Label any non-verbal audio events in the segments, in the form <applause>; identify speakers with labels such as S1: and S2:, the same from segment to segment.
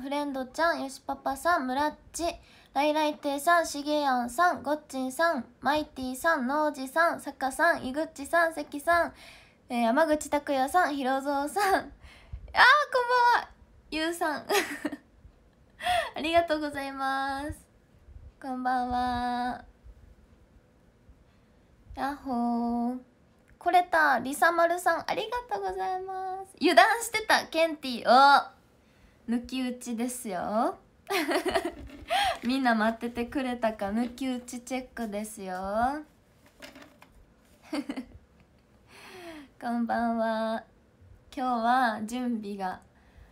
S1: フレンドちゃん、よしパパさん、ムラッチ、ライライテイさん、しげやんさん、ごっちんさん、マイティさん、ノージさん、さかさん、いぐっちさん、せきさん、えー、山口拓也さん、ひろぞうさん、<laughs> あー、こんばんは、ゆうさん。<laughs> ありがとうございます。こんばんは。やっほー。これた、りさまるさん、ありがとうございます。油断してた、ケンティー。お抜き打ちですよ <laughs> みんな待っててくれたか抜き打ちチェックですよ <laughs> こんばんは今日は準備が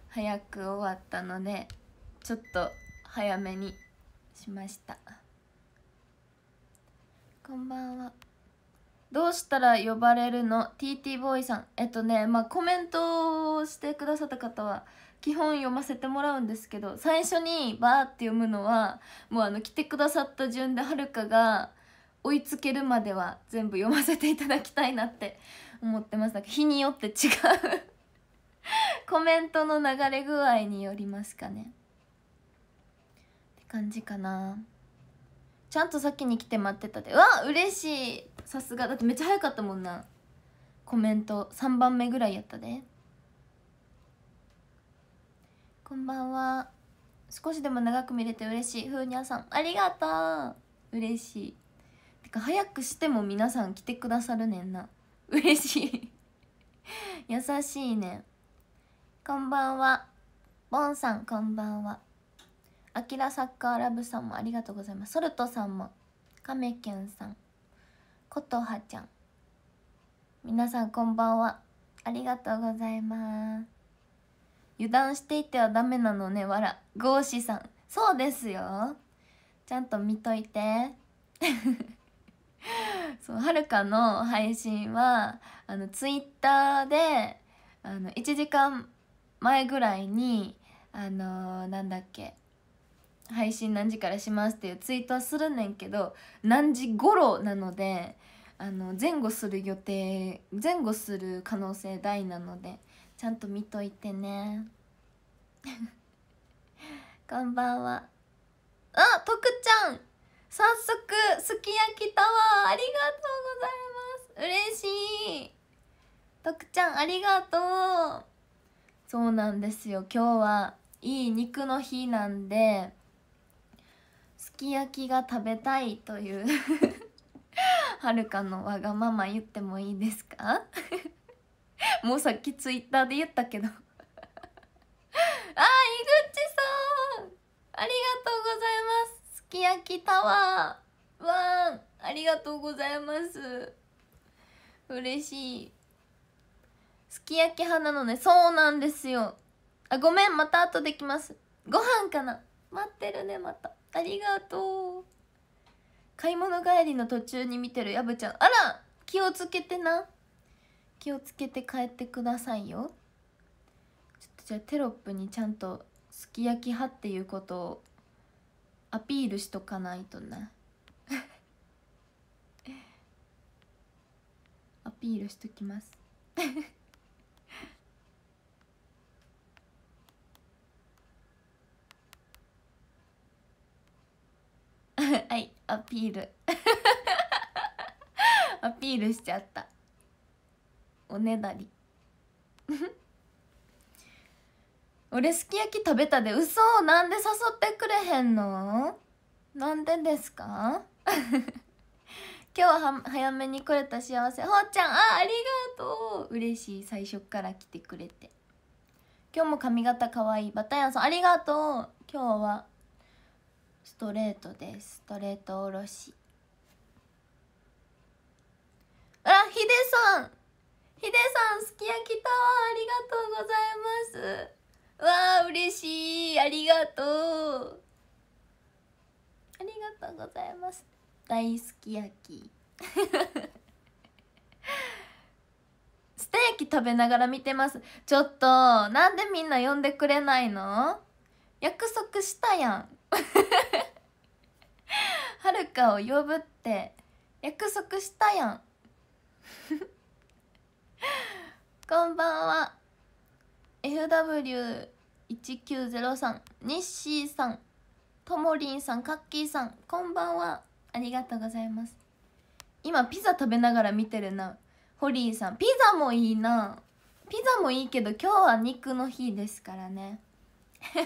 S1: 早く終わったのでちょっと早めにしましたこんばんはどうしたら呼ばれるの TT ボーイさんえっとねまあコメントをしてくださった方は「基本読ませてもらうんですけど最初にバーって読むのはもうあの来てくださった順ではるかが追いつけるまでは全部読ませていただきたいなって <laughs> 思ってますなんか日によって違う <laughs> コメントの流れ具合によりますかねって感じかなちゃんと先に来て待ってたでうわ嬉しいさすがだってめっちゃ早かったもんなコメント3番目ぐらいやったでこんばんは少しでも長く見れて嬉しいふうにゃさんありがとう嬉しいてか早くしても皆さん来てくださるねんな嬉しい <laughs> 優しいねこんばんはボンさんこんばんはあきらサッカーラブさんもありがとうございますソルトさんもカメキュンさんことはちゃん皆さんこんばんはありがとうございます油断していてはダメなのねわらゴーシさんそうですよちゃんと見といて <laughs> そうはるかの配信はあのツイッターであの1時間前ぐらいにあのー、なんだっけ配信何時からしますっていうツイートはするねんけど何時頃なのであの前後する予定前後する可能性大なのでちゃんと見といてね <laughs> こんばんはあとくちゃん早速すき焼きタワーありがとうございます嬉しいとくちゃんありがとうそうなんですよ今日はいい肉の日なんですき焼きが食べたいというはる <laughs> かのわがまま言ってもいいですか <laughs> もうさっきツイッターで言ったけど <laughs> あー井口さんありがとうございますすき焼きタワーわんありがとうございます嬉しいすき焼き派なのねそうなんですよあごめんまた後できますご飯かな待ってるねまたありがとう買い物帰りの途中に見てるやぶちゃんあら気をつけてな気をつけて帰ってくださいよちょっとじゃあテロップにちゃんとすき焼き派っていうことをアピールしとかないとな <laughs> アピールしときます <laughs> はいアピール <laughs> アピールしちゃったおねだり <laughs> 俺すき焼き食べたで嘘なんで誘ってくれへんのなんでですか <laughs> 今日は早めに来れた幸せほーちゃんあありがとう嬉しい最初から来てくれて今日も髪型かわいいバタヤンさんありがとう今日はストレートですストレートおろしあらヒデさんひでさん、すき焼きタワーありがとうございます。わあ、嬉しい。ありがとう。ありがとうございます。大すき焼き。<laughs> ステーキ食べながら見てます。ちょっと、なんでみんな呼んでくれないの約束したやん。<laughs> はるかを呼ぶって、約束したやん。<laughs> <laughs> こんばんは FW1903 ニッシーさんともりんさんかっきーさんこんばんはありがとうございます今ピザ食べながら見てるなホリーさんピザもいいなピザもいいけど今日は肉の日ですからね <laughs>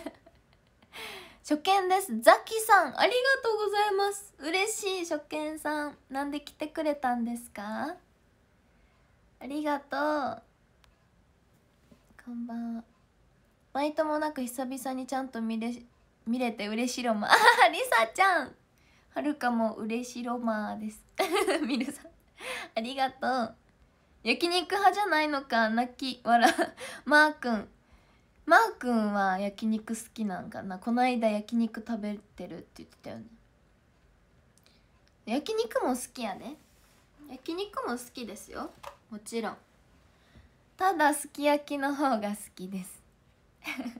S1: 初見ですザキさんありがとうございます嬉しい初見さんなんで来てくれたんですかありがとうこんばんはバイトもなく久々にちゃんと見れ見れて嬉しろまありさちゃんはるかも嬉しろまですみる <laughs> さんありがとう焼肉派じゃないのか泣き笑マー君マー君は焼肉好きなんかなこの間焼肉食べてるって言ってたよね焼肉も好きやで、ね、焼肉も好きですよもちろんただすき焼きの方が好きです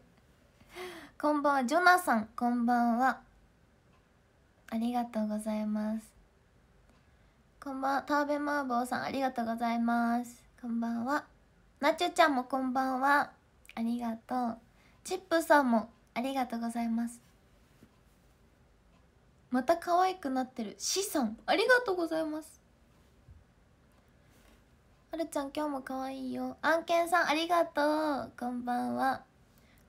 S1: <laughs> こんばんはジョナさんこんばんはありがとうございますこんばんは田辺麻婆さんありがとうございますこんばんはなちゅちゃんもこんばんはありがとうチップさんもありがとうございますまた可愛くなってるシさんありがとうございますはるちゃん今日も可愛いよ案件さんありがとうこんばんは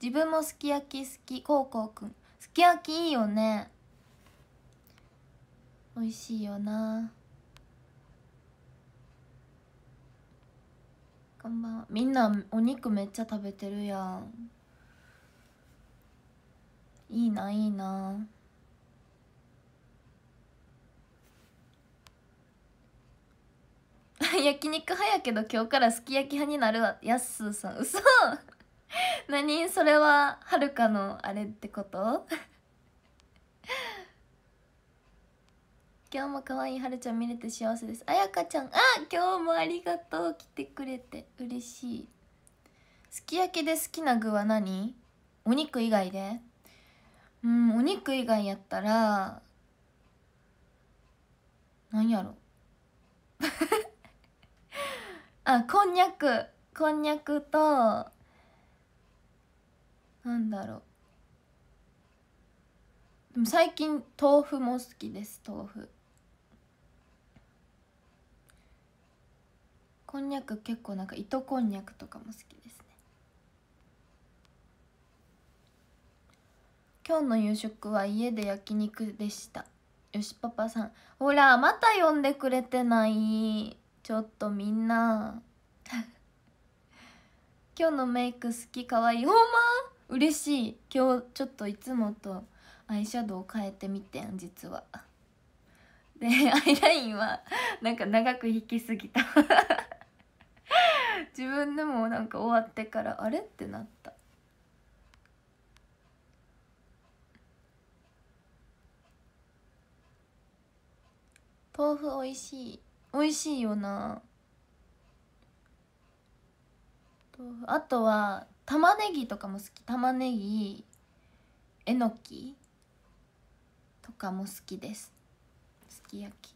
S1: 自分もすき焼き好きこうこうくんすき焼きいいよね美味しいよなこんばんはみんなお肉めっちゃ食べてるやんいいないいな <laughs> 焼肉派やけど今日からすき焼き派になるわやっすーさん嘘 <laughs> 何それははるかのあれってこと <laughs> 今日も可愛いはるちゃん見れて幸せですあやかちゃんあ今日もありがとう来てくれて嬉しいすき焼きで好きな具は何お肉以外でうんお肉以外やったら何やろあこんにゃくこんにゃくとなんだろうでも最近豆腐も好きです豆腐こんにゃく結構なんか糸こんにゃくとかも好きですね今日の夕食は家で焼肉でしたよしパパさんほらまた呼んでくれてないちょっとみんな <laughs> 今日のメイク好きかわいいほんま嬉しい今日ちょっといつもとアイシャドウ変えてみてん実はでアイラインはなんか長く引きすぎた <laughs> 自分でもなんか終わってからあれってなった豆腐おいしい美味しいよなあとは玉ねぎとかも好き玉ねぎえのきとかも好きですすき焼き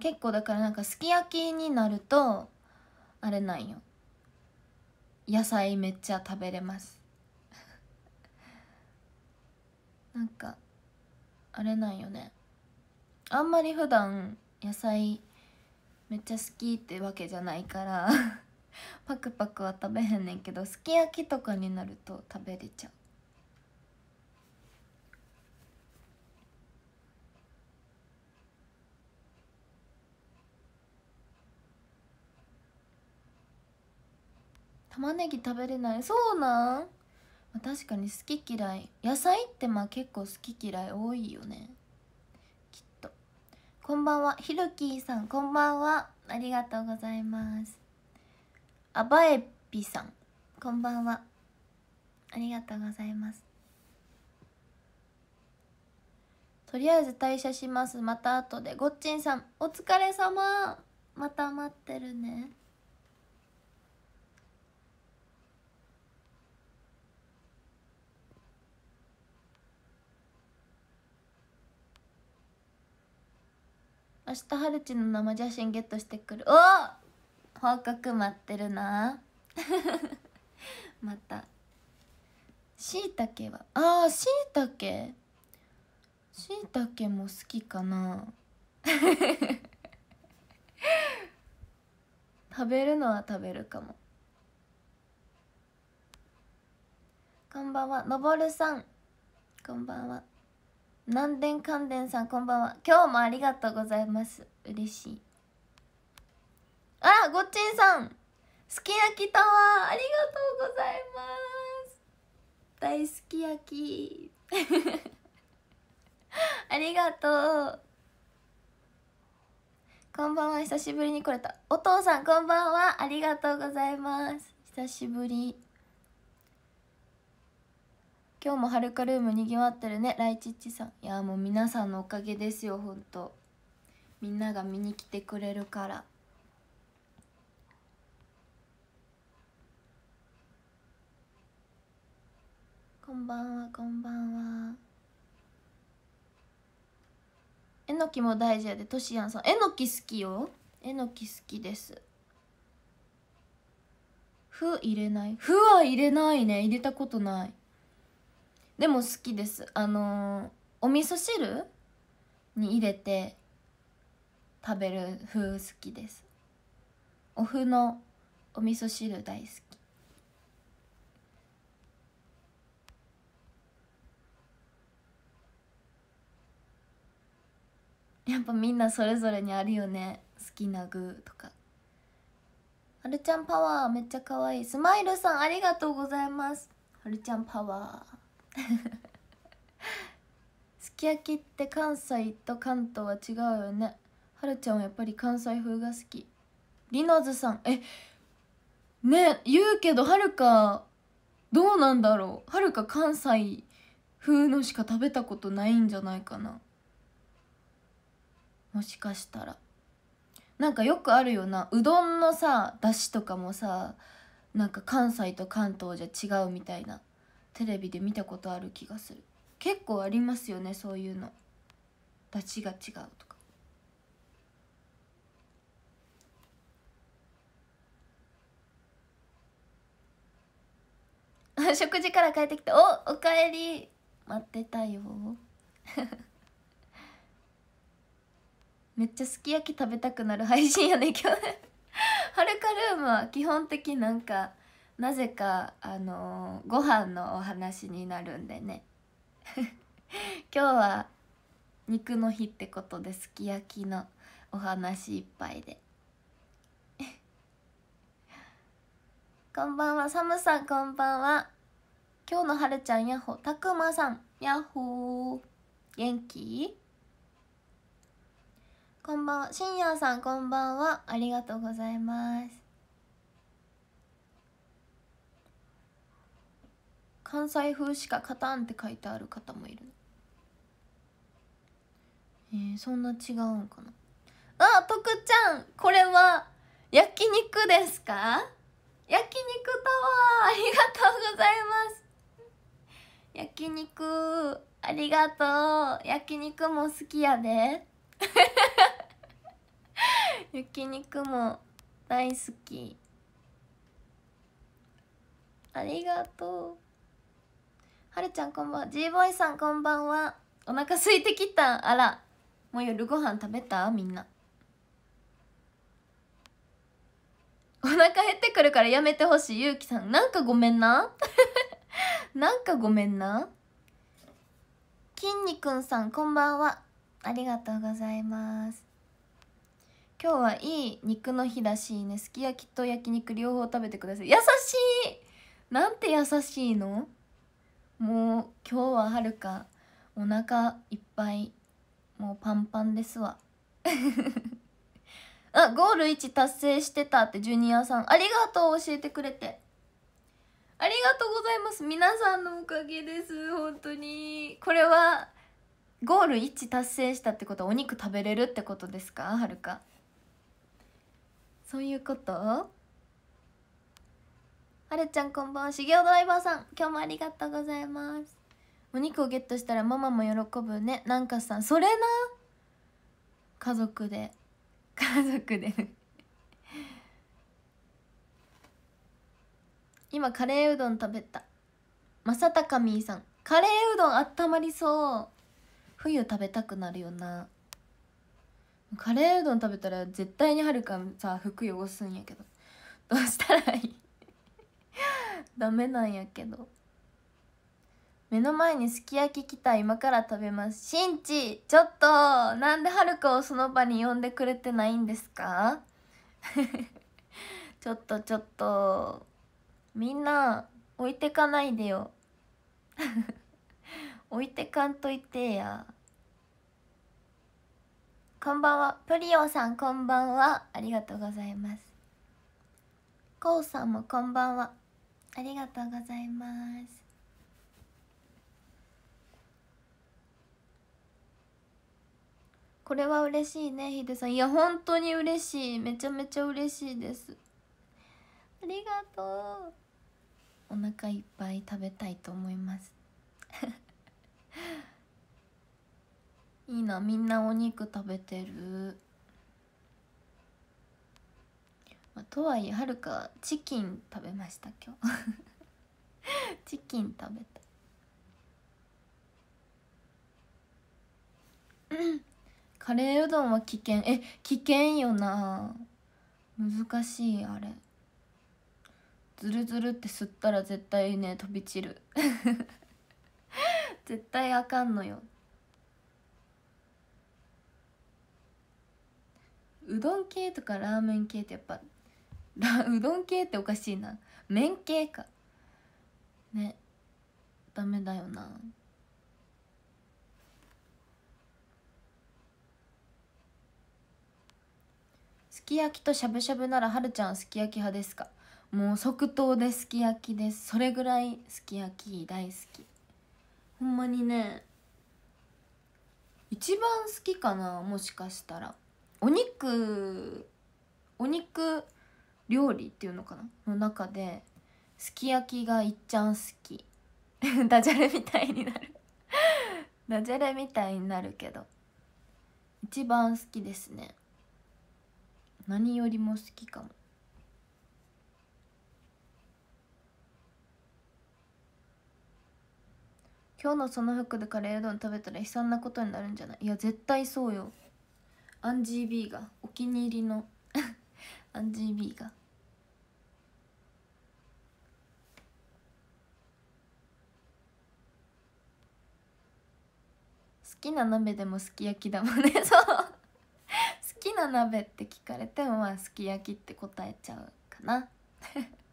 S1: 結構だからなんかすき焼きになるとあれなんよ野菜めっちゃ食べれます <laughs> なんかあれなんよねあんまり普段野菜めっちゃ好きってわけじゃないから <laughs> パクパクは食べへんねんけどすき焼きとかになると食べれちゃう玉ねぎ食べれないそうなん、まあ、確かに好き嫌い野菜ってまあ結構好き嫌い多いよねこんばんはひろきさんこんばんはありがとうございますあばえぴさんこんばんはありがとうございますとりあえず退社しますまた後でごっちんさんお疲れ様また待ってるね明日はるちの生写真ゲットしてくるお報告待ってるな <laughs> またしいたけはあーしいたけしいたけも好きかな <laughs> 食べるのは食べるかもこんばんはのぼるさんこんばんはなんんでかんでんさんこんばんは今日もありがとうございます嬉しいあごっちんさんすき焼きタワーありがとうございます大すき焼き <laughs> ありがとうこんばんは久しぶりに来れたお父さんこんばんはありがとうございます久しぶり今日もはるかルームにぎわってるねライチッチさんいやもう皆さんのおかげですよほんとみんなが見に来てくれるからこんばんはこんばんはえのきも大事やでとしやんさんえのき好きよえのき好きです「ふ」入れない「ふ」は入れないね入れたことないでも好きですあのー、お味噌汁に入れて食べる風好きですお麩のお味噌汁大好きやっぱみんなそれぞれにあるよね好きな具とかはるちゃんパワーめっちゃ可愛いスマイルさんありがとうございますはるちゃんパワー <laughs> すき焼きって関西と関東は違うよねはるちゃんはやっぱり関西風が好きりなずさんえね言うけどはるかどうなんだろうはるか関西風のしか食べたことないんじゃないかなもしかしたらなんかよくあるよなうどんのさだしとかもさなんか関西と関東じゃ違うみたいなテレビで見たことある気がする結構ありますよねそういうのダちが違うとかあ <laughs> 食事から帰ってきたおおかえり待ってたよ <laughs> めっちゃすき焼き食べたくなる配信やね今日はるかルームは基本的なんかなぜかあのー、ご飯のお話になるんでね <laughs> 今日は肉の日ってことですき焼きのお話いっぱいで <laughs> こんばんはサムさんこんばんは今日のはるちゃんやっほたくまさんやっほー元気こんばんはしんやさんこんばんはありがとうございます関西風しか勝たんって書いてある方もいるえー、そんな違うんかなあ徳ちゃんこれは焼肉ですか焼肉タワーありがとうございます焼肉ありがとう焼肉も好きやで <laughs> 焼肉も大好きありがとうはるちゃんこんばんは G ボーイさんこんばんはお腹空いてきたあらもう夜ご飯食べたみんなお腹減ってくるからやめてほしいゆうきさんなんかごめんな <laughs> なんかごめんなきんにくんさんこんばんはありがとうございます今日はいい肉の日らしいねすき焼きと焼肉両方食べてください優しいなんて優しいのもう今日ははるかお腹いっぱいもうパンパンですわ <laughs> あゴール1達成してたってジュニアさんありがとう教えてくれてありがとうございます皆さんのおかげです本当にこれはゴール1達成したってことはお肉食べれるってことですかはるかそういうことはるちゃんこんばんは修行ドライバーさん今日もありがとうございますお肉をゲットしたらママも喜ぶねなんかさんそれな家族で家族で <laughs> 今カレーうどん食べたまさたかみーさんカレーうどんあったまりそう冬食べたくなるよなカレーうどん食べたら絶対にはるかさ服汚すんやけどどうしたらいい <laughs> ダメなんやけど目の前にすき焼き来た今から食べますしんちちょっとなんではるかをその場に呼んでくれてないんですか <laughs> ちょっとちょっとみんな置いてかないでよ <laughs> 置いてかんといてやこんばんはプリオさんこんばんはありがとうございますこうさんもこんばんはありがとうございますこれは嬉しいねヒデさんいや本当に嬉しいめちゃめちゃ嬉しいですありがとうお腹いっぱい食べたいと思います <laughs> いいなみんなお肉食べてるまあ、とはいえはるかチキン食べました今日 <laughs> チキン食べた <coughs> カレーうどんは危険え危険よな難しいあれズルズルって吸ったら絶対ね飛び散る <laughs> 絶対あかんのようどん系とかラーメン系ってやっぱ <laughs> うどん系っておかしいな麺系かねダメだよなすき焼きとしゃぶしゃぶならはるちゃんすき焼き派ですかもう即答ですき焼きですそれぐらいすき焼き大好きほんまにね一番好きかなもしかしたらお肉お肉料理っていうのかなの中ですき焼きがいっちゃん好き <laughs> ダジャレみたいになる <laughs> ダジャレみたいになるけど一番好きですね何よりも好きかも今日のその服でカレーうどん食べたら悲惨なことになるんじゃないいや絶対そうよアンジービーがお気に入りの <laughs> アンジービーが好きな鍋でもすき焼きだもんね <laughs> そう好きな鍋って聞かれてもまあすき焼きって答えちゃうかな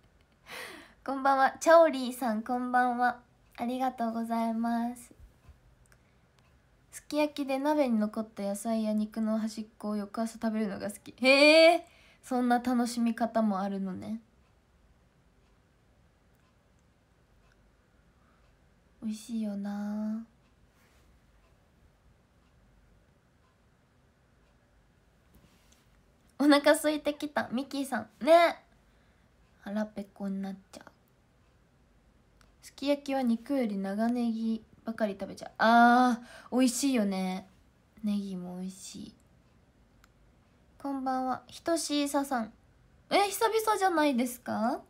S1: <laughs> こんばんはチャオリーさんこんばんはありがとうございますすき焼きで鍋に残った野菜や肉の端っこを翌朝食べるのが好きへえそんな楽しみ方もあるのね美味しいよなお腹空いてきたミキーさんね腹ペコになっちゃうすき焼きは肉より長ネギばかり食べちゃうあー美味しいよねネギも美味しいこんばんはひとしいささんえ久々じゃないですか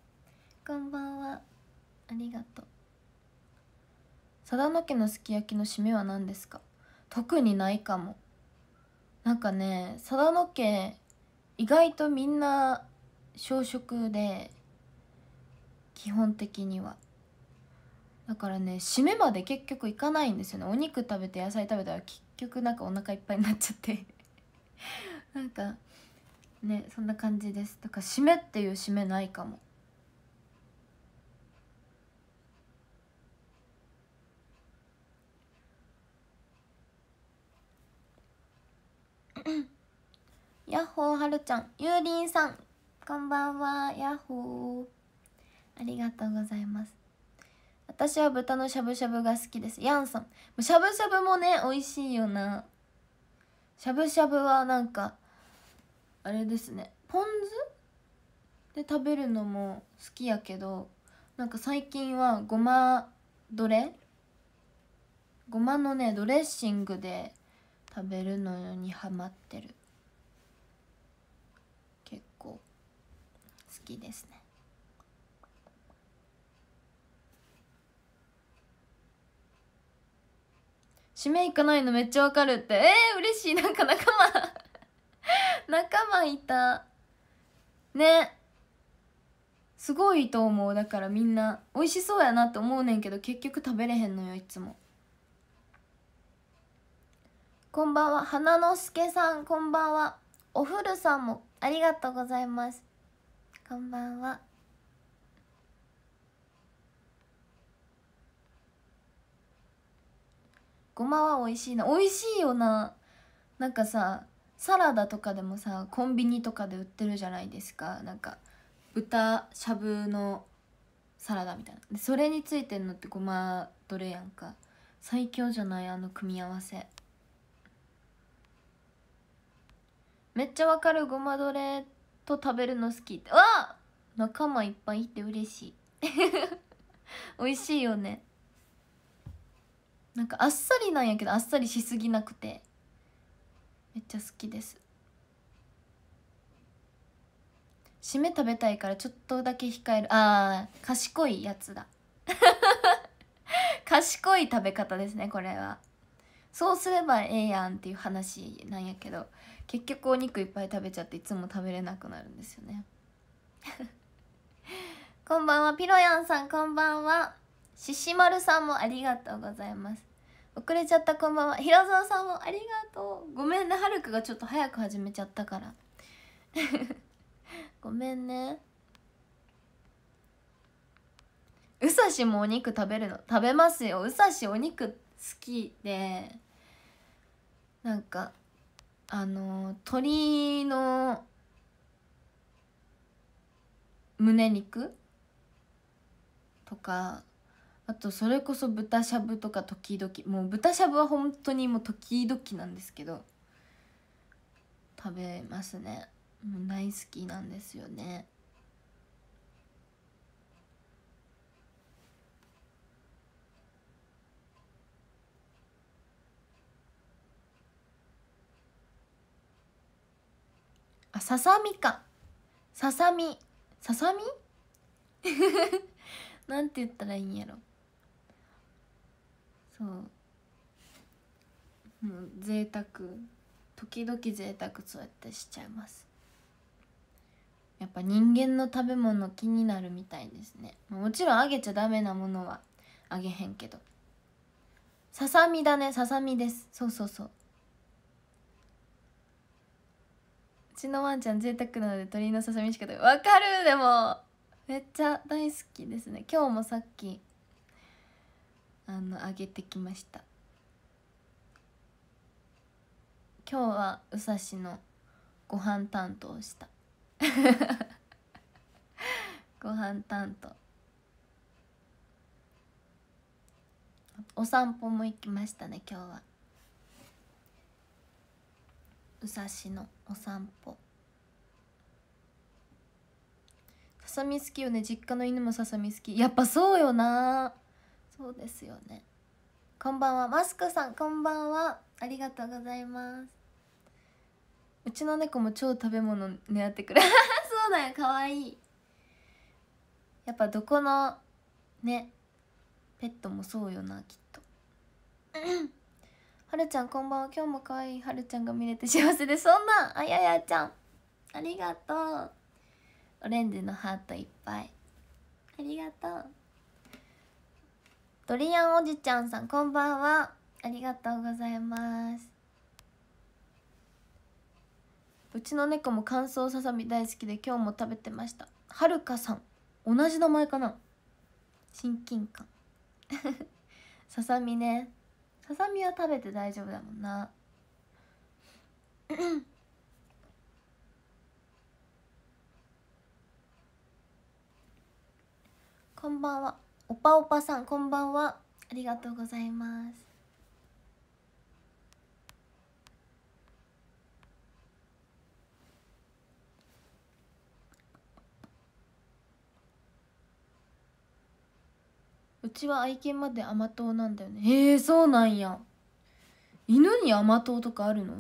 S1: こんばんはありがとう貞の家のすき焼きの締めは何ですか特にないかもなんかね貞の家意外とみんな小食で基本的にはだからね締めまで結局いかないんですよねお肉食べて野菜食べたら結局なんかお腹いっぱいになっちゃって <laughs> なんかねそんな感じですだから締めっていう締めないかもうん <laughs> やっほーはるちゃんゆうりんさんこんばんはやっほーありがとうございます私は豚のしゃぶしゃぶが好きですやんさんしゃぶしゃぶもね美味しいよなしゃぶしゃぶはなんかあれですねポン酢で食べるのも好きやけどなんか最近はごまどれごまのねドレッシングで食べるのにハマってるきですね締め行かないのめっちゃわかるってえー、嬉しいなんか仲間 <laughs> 仲間いたねすごいと思うだからみんな美味しそうやなって思うねんけど結局食べれへんのよいつもこんばんは花之助さんこんばんはおふるさんもありがとうございますこんばんはごまは美味しいな美味しいよななんかさサラダとかでもさコンビニとかで売ってるじゃないですかなんか豚しゃぶのサラダみたいなそれについてんのってごまどれやんか最強じゃないあの組み合わせめっちゃわかるごまどれと食べるの好きってあ仲間いっぱいいて嬉しい <laughs> 美味しいよねなんかあっさりなんやけどあっさりしすぎなくてめっちゃ好きです締め食べたいからちょっとだけ控えるあー賢いやつだ <laughs> 賢い食べ方ですねこれはそうすればええやんっていう話なんやけど結局お肉いっぱい食べちゃっていつも食べれなくなるんですよね <laughs> こんばんはピロヤンさんこんばんはししまるさんもありがとうございます遅れちゃったこんばんは平沢さんもありがとうごめんねはるくがちょっと早く始めちゃったから <laughs> ごめんねうさしもお肉食べるの食べますようさしお肉好きでなんかあの鶏の胸肉とかあとそれこそ豚しゃぶとか時々もう豚しゃぶは本当にもう時々なんですけど食べますねもう大好きなんですよねあささみかささみささみ <laughs> なんて言ったらいいんやろそうもう贅沢時々贅沢そうやってしちゃいますやっぱ人間の食べ物気になるみたいですねもちろんあげちゃダメなものはあげへんけどささみだねささみですそうそうそうちのワンちゃん贅沢なので鳥のささみしかわかるでもめっちゃ大好きですね今日もさっきあのあげてきました今日はうさしのご飯担当した <laughs> ご飯担当お散歩も行きましたね今日は。武蔵しのお散歩ささみ好きよね実家の犬もささみ好きやっぱそうよなそうですよねこんばんはマスクさんこんばんはありがとうございますうちの猫も超食べ物狙ってくる <laughs> そうだよかわいいやっぱどこのねペットもそうよなきっとはるちゃんこんばんは今日も可愛いはるちゃんが見れて幸せでそんなあややちゃんありがとうオレンジのハートいっぱいありがとうドリアンおじちゃんさんこんばんはありがとうございますうちの猫も乾燥ささみ大好きで今日も食べてましたはるかさん同じ名前かな親近感 <laughs> ささみねささみは食べて大丈夫だもんなこんばんはおぱおぱさんこんばんはありがとうございますうちは愛犬まで甘党なんだよねへえー、そうなんや犬に甘党とかあるの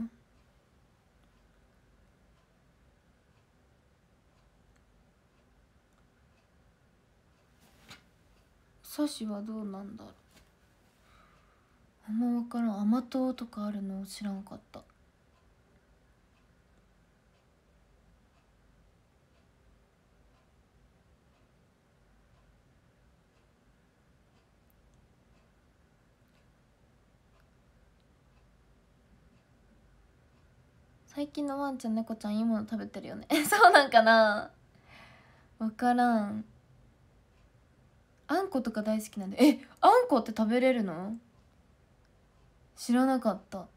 S1: サシはどうなんだろうあんま分からん甘党とかあるの知らんかった最近のワンちゃん猫ちゃんいいもの食べてるよね <laughs> そうなんかな分からんあんことか大好きなんでえあんこって食べれるの知らなかったう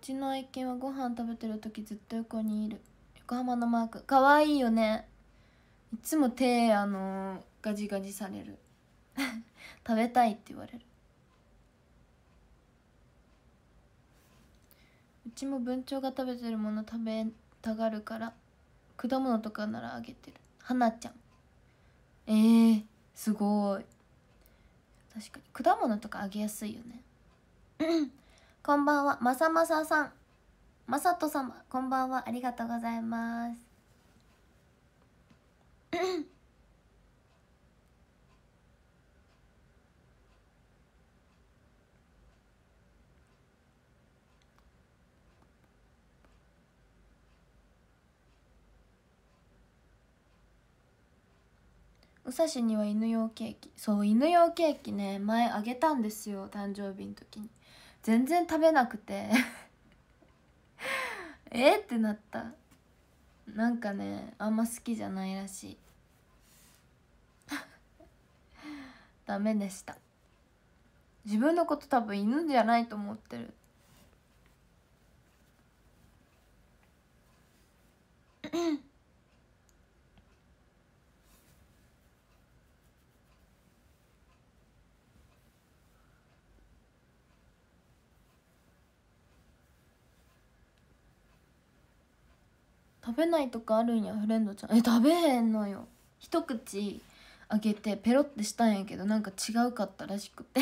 S1: ちの愛犬はご飯食べてる時ずっと横にいる横浜のマークかわいいよねいつも手あのー、ガジガジされる <laughs> 食べたいって言われるちも文鳥が食べてるもの食べたがるから果物とかならあげてるはなちゃんえー、すごい確かに果物とかあげやすいよねこんばんはまさまささんまさと様こんばんはありがとうございますお刺しには犬用ケーキそう犬用ケーキね前あげたんですよ誕生日の時に全然食べなくて <laughs> えってなったなんかねあんま好きじゃないらしい <laughs> ダメでした自分のこと多分犬じゃないと思ってるうん食べないとかあるんやフレンドちゃんえ食べへんのよ一口あげてペロってしたんやけどなんか違うかったらしくて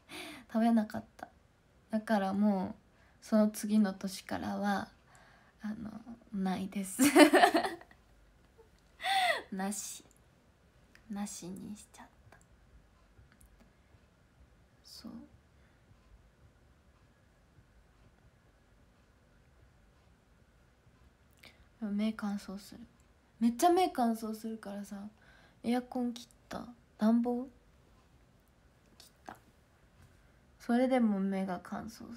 S1: <laughs> 食べなかっただからもうその次の年からはあのないです <laughs> なしなしにしちゃったそう目乾燥するめっちゃ目乾燥するからさエアコン切った暖房切ったそれでも目が乾燥する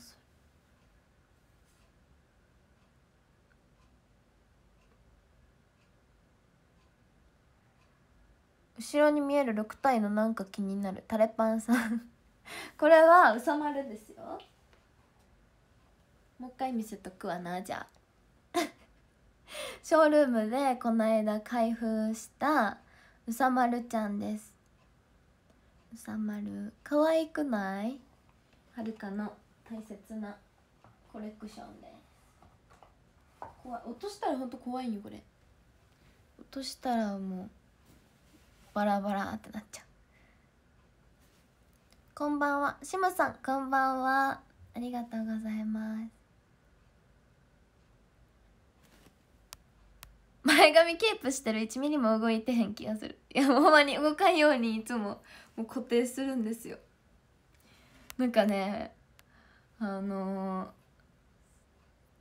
S1: 後ろに見える6体のなんか気になるタレパンさん <laughs> これはうさまるですよもう一回見せとくわなじゃあ <laughs> ショールームでこの間開封したうさまるちゃんですうさまる可愛くないはるかの大切なコレクションです怖い落としたら本当怖いよこれ落としたらもうバラバラってなっちゃうこんばんはシムさんこんばんはありがとうございます前髪キープしてる1ミリも動いてへん気がするいやほんまに動かんようにいつももう固定するんですよなんかねあのー、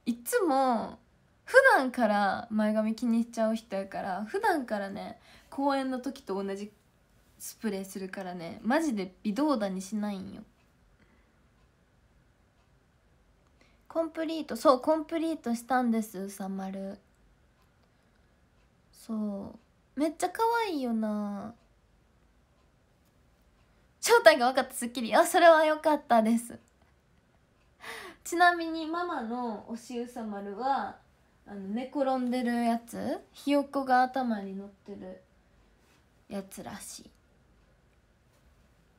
S1: いつも普段から前髪気にしちゃう人やから普段からね公演の時と同じスプレーするからねマジで微動だにしないんよコンプリートそうコンプリートしたんですうさまるそうめっちゃ可愛いよな正体が分かった『スッキリ』あそれは良かったですちなみにママのおしうさ丸はあの寝転んでるやつひよこが頭に乗ってるやつらしい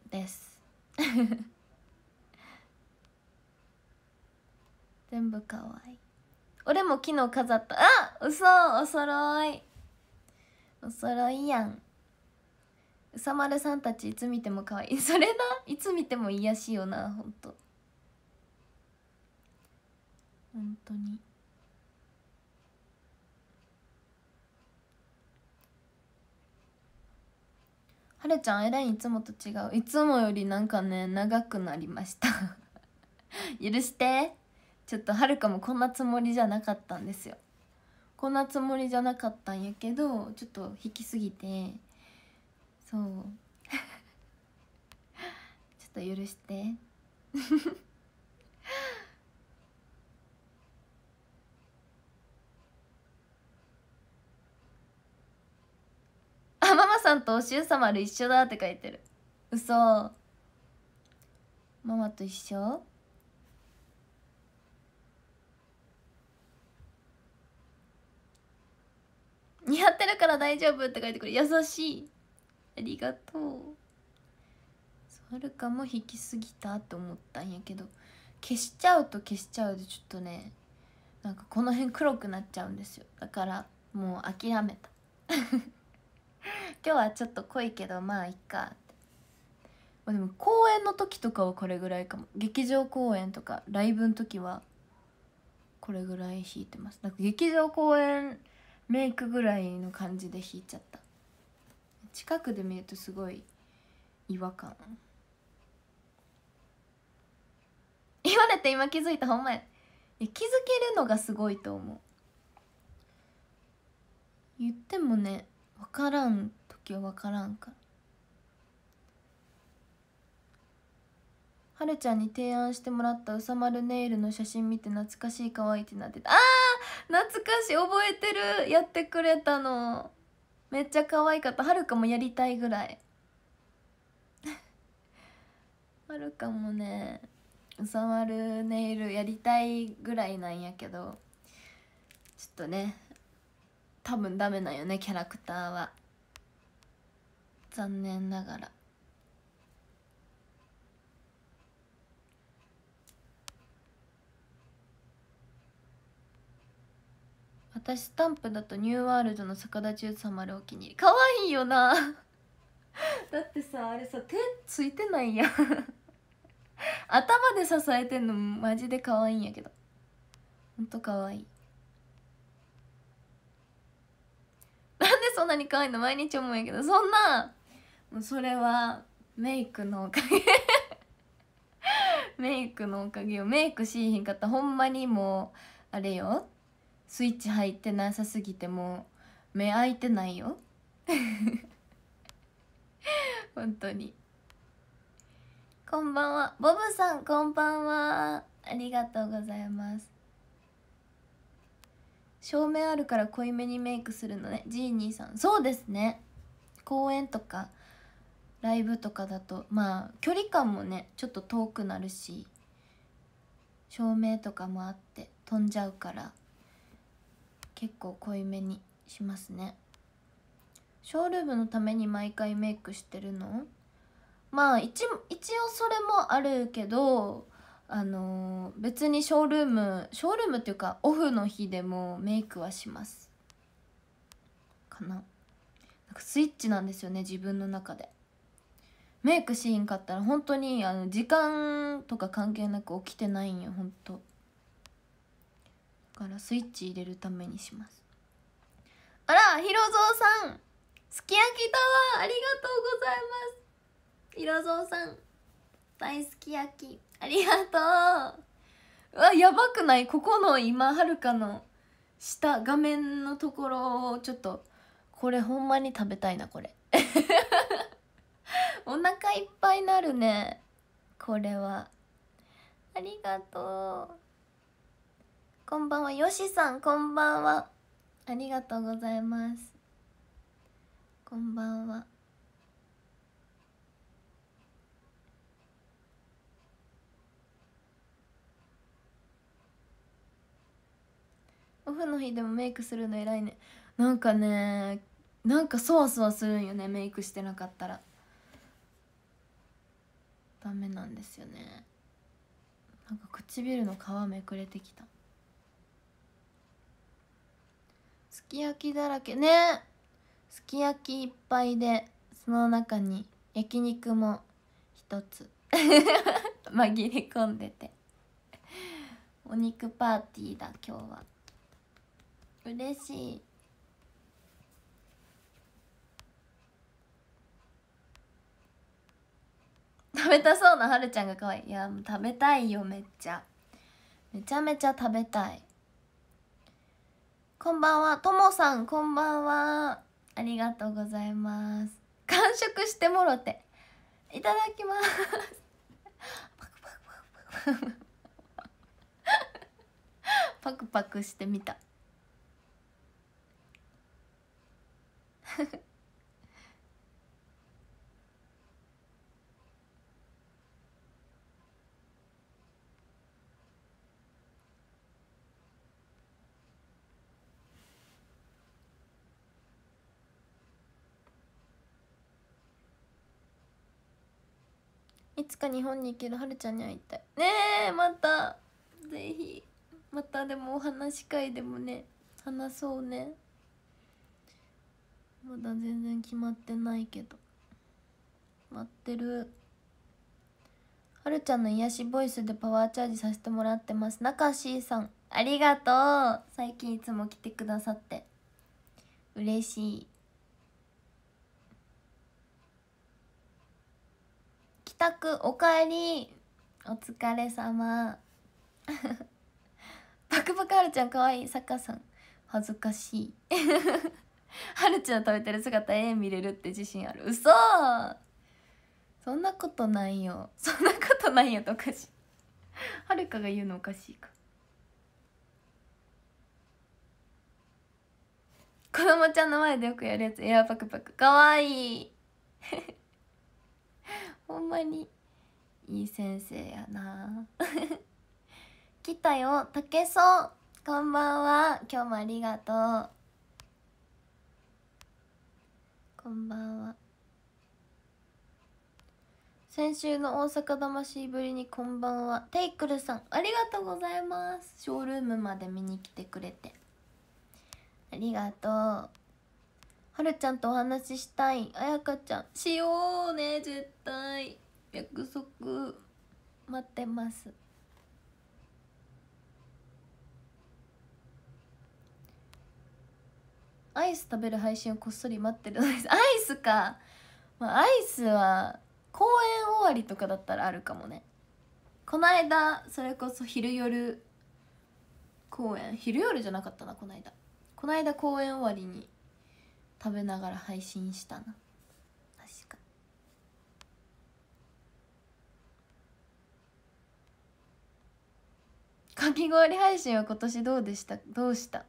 S1: です <laughs> 全部可愛い俺も昨日飾ったあ嘘お揃いお揃いやんうさまるさんたちいつ見ても可愛い <laughs> それないつ見ても癒しいよなほんと本当にはるちゃんえらンいつもと違ういつもよりなんかね長くなりました <laughs> 許してちょっとはるかもこんなつもりじゃなかったんですよこんなつもりじゃなかったんやけどちょっと引きすぎてそう <laughs> ちょっと許して <laughs> あママさんとおしゅうさまる一緒だって書いてる嘘ママと一緒似合ってるから大丈夫って書いてくれ優しいありがとうはるかも引きすぎたって思ったんやけど消しちゃうと消しちゃうでちょっとねなんかこの辺黒くなっちゃうんですよだからもう諦めた <laughs> 今日はちょっと濃いけどまあいっかっ、まあ、でも公演の時とかはこれぐらいかも劇場公演とかライブの時はこれぐらい弾いてますなんか劇場公演メイクぐらいの感じで弾いちゃった近くで見るとすごい違和感言われて今気づいたほんまや気づけるのがすごいと思う言ってもね分からん時は分からんからはるちゃんに提案してもらったうさまるネイルの写真見て懐かしい可愛いってなってたああ懐かしい覚えてるやってくれたのめっちゃ可愛かったはるかもやりたいぐらい <laughs> はるかもねうさまるネイルやりたいぐらいなんやけどちょっとね多分ダメなんよねキャラクターは残念ながら私スタンプだとニューワールドの逆立ちうつはまるお気に入りかわいいよな <laughs> だってさあれさ手ついてないやん <laughs> 頭で支えてんのマジで可愛いんやけどほんと可愛いなんでそんなに可愛いの毎日思うんやけどそんなもうそれはメイクのおかげ <laughs> メイクのおかげよメイクしいひんかったほんまにもうあれよスイッチ入ってなさすぎてもう目開いてないよ <laughs> 本当にこんばんはボブさんこんばんはありがとうございます照明あるから濃いめにメイクするのねジーニーさんそうですね公演とかライブとかだとまあ距離感もねちょっと遠くなるし照明とかもあって飛んじゃうから結構濃いめにしますねショールームのために毎回メイクしてるのまあ一一応それもあるけどあのー、別にショールームショールームっていうかオフの日でもメイクはしますかななんかスイッチなんですよね自分の中でメイクシーン買ったら本当にあに時間とか関係なく起きてないんよ本当からスイッチ入れるためにしますあらひろぞうさんすき焼きタワーありがとうございますひろぞうさん大好き焼きありがとううわやばくないここの今はるかの下画面のところをちょっとこれほんまに食べたいなこれ <laughs> お腹いっぱいなるねこれはありがとうこんばんはよしさんこんばんはありがとうございますこんばんはオフの日でもメイクするの偉いねなんかねなんかそわそわするんよねメイクしてなかったらダメなんですよねなんか唇の皮めくれてきたき焼きだらけねすき焼きいっぱいでその中に焼肉も一つ <laughs> 紛れ込んでてお肉パーティーだ今日は嬉しい食べたそうなはるちゃんが可愛いいやもう食べたいよめっちゃめちゃめちゃ食べたいこんばんはともさんこんばんはありがとうございます完食してもろていただきますパクパクしてみたいつか日本に行けるはるちゃんに会いたいねえまたぜひまたでもお話会でもね話そうねまだ全然決まってないけど待ってるはるちゃんの癒しボイスでパワーチャージさせてもらってます中ーさんありがとう最近いつも来てくださって嬉しいたくおかえりお疲れ様パ <laughs> クパクはるちゃんかわいいサッカーさん恥ずかしいはる <laughs> ちゃん食べてる姿ええ見れるって自信ある嘘そんなことないよそんなことないよとかしはるかが言うのおかしいか子供ちゃんの前でよくやるやつエアパクパクかわいい <laughs> <laughs> ほんまにいい先生やな <laughs> 来たよたけそこんばんは今日もありがとうこんばんは先週の大阪魂ぶりにこんばんはテイクルさんありがとうございますショールームまで見に来てくれてありがとうはるちゃんとお話ししたいあやかちゃんしようね絶対約束待ってますアイス食べる配信をこっそり待ってるのアイスか、まあ、アイスは公演終わりとかだったらあるかもねこの間それこそ昼夜公演昼夜じゃなかったなこの間この間公演終わりに食べながら配信したな確かかき氷配信は今年どうでしたどうした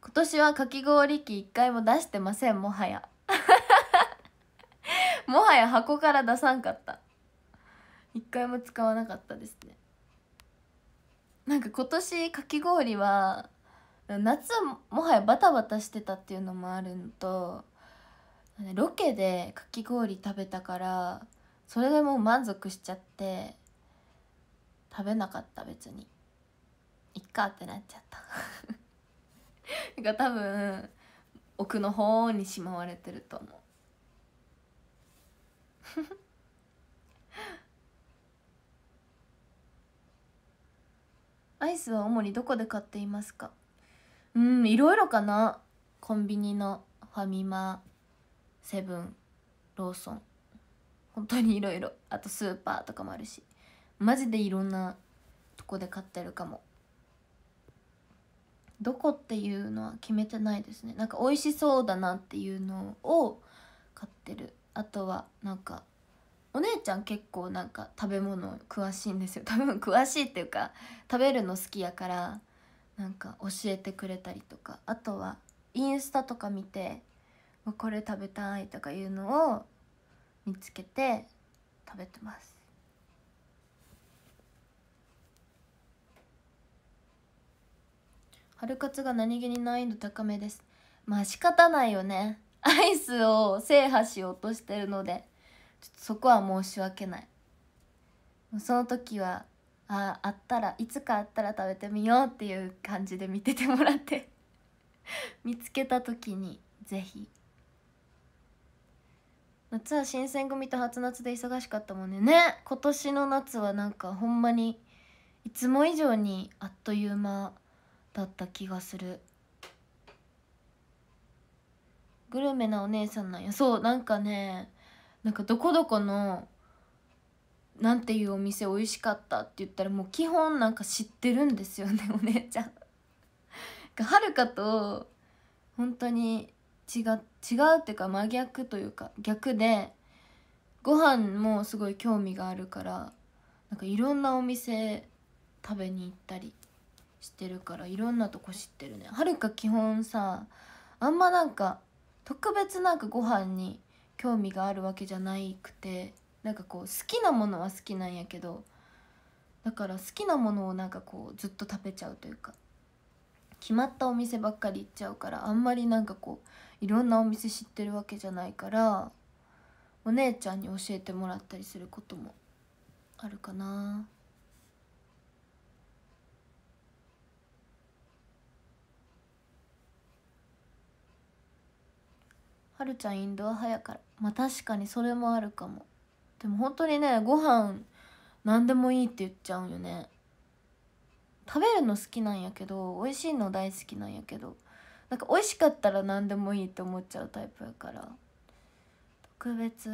S1: 今年はかき氷機1回も出してませんもはや <laughs> もはや箱から出さんかった1回も使わなかったですねなんか今年かき氷は夏はもはやバタバタしてたっていうのもあるのとロケでかき氷食べたからそれでもう満足しちゃって食べなかった別にいっかってなっちゃったが <laughs> 多分奥の方にしまわれてると思う <laughs> アイスは主にどこで買っていますかうんいろいろかなコンビニのファミマセブンローソン本当にいろいろあとスーパーとかもあるしマジでいろんなとこで買ってるかもどこっていうのは決めてないですねなんか美味しそうだなっていうのを買ってるあとはなんかお姉ちゃん結構なんか食べ物詳しいんですよ多分詳しいっていうか食べるの好きやからなんか教えてくれたりとかあとはインスタとか見てこれ食べたいとかいうのを見つけて食べてます春活が何気に難易度高めですまあ仕方ないよねアイスを制覇しようとしてるのでそこは申し訳ないその時はああったらいつかあったら食べてみようっていう感じで見ててもらって <laughs> 見つけた時にぜひ夏は新選組と初夏で忙しかったもんねね今年の夏はなんかほんまにいつも以上にあっという間だった気がするグルメなお姉さんなんやそうなんかねなんかどこどこのなんていうお店美味しかったって言ったらもう基本なんか知ってるんですよねお姉ちゃんはるかと本当に違違うっていうか真逆というか逆でご飯もすごい興味があるからなんかいろんなお店食べに行ったりしてるからいろんなとこ知ってるねはるか基本さあんまなんか特別なんかご飯に興味があるわけじゃないくてなんかこう好きなものは好きなんやけどだから好きなものをなんかこうずっと食べちゃうというか決まったお店ばっかり行っちゃうからあんまりなんかこういろんなお店知ってるわけじゃないからお姉ちゃんに教えてもらったりすることもあるかなはるちゃんインドア派やからまあ確かにそれもあるかもでも本当にねご飯何でもいいって言っちゃうよね食べるの好きなんやけど美味しいの大好きなんやけどなんか美味しかったら何でもいいって思っちゃうタイプやから特別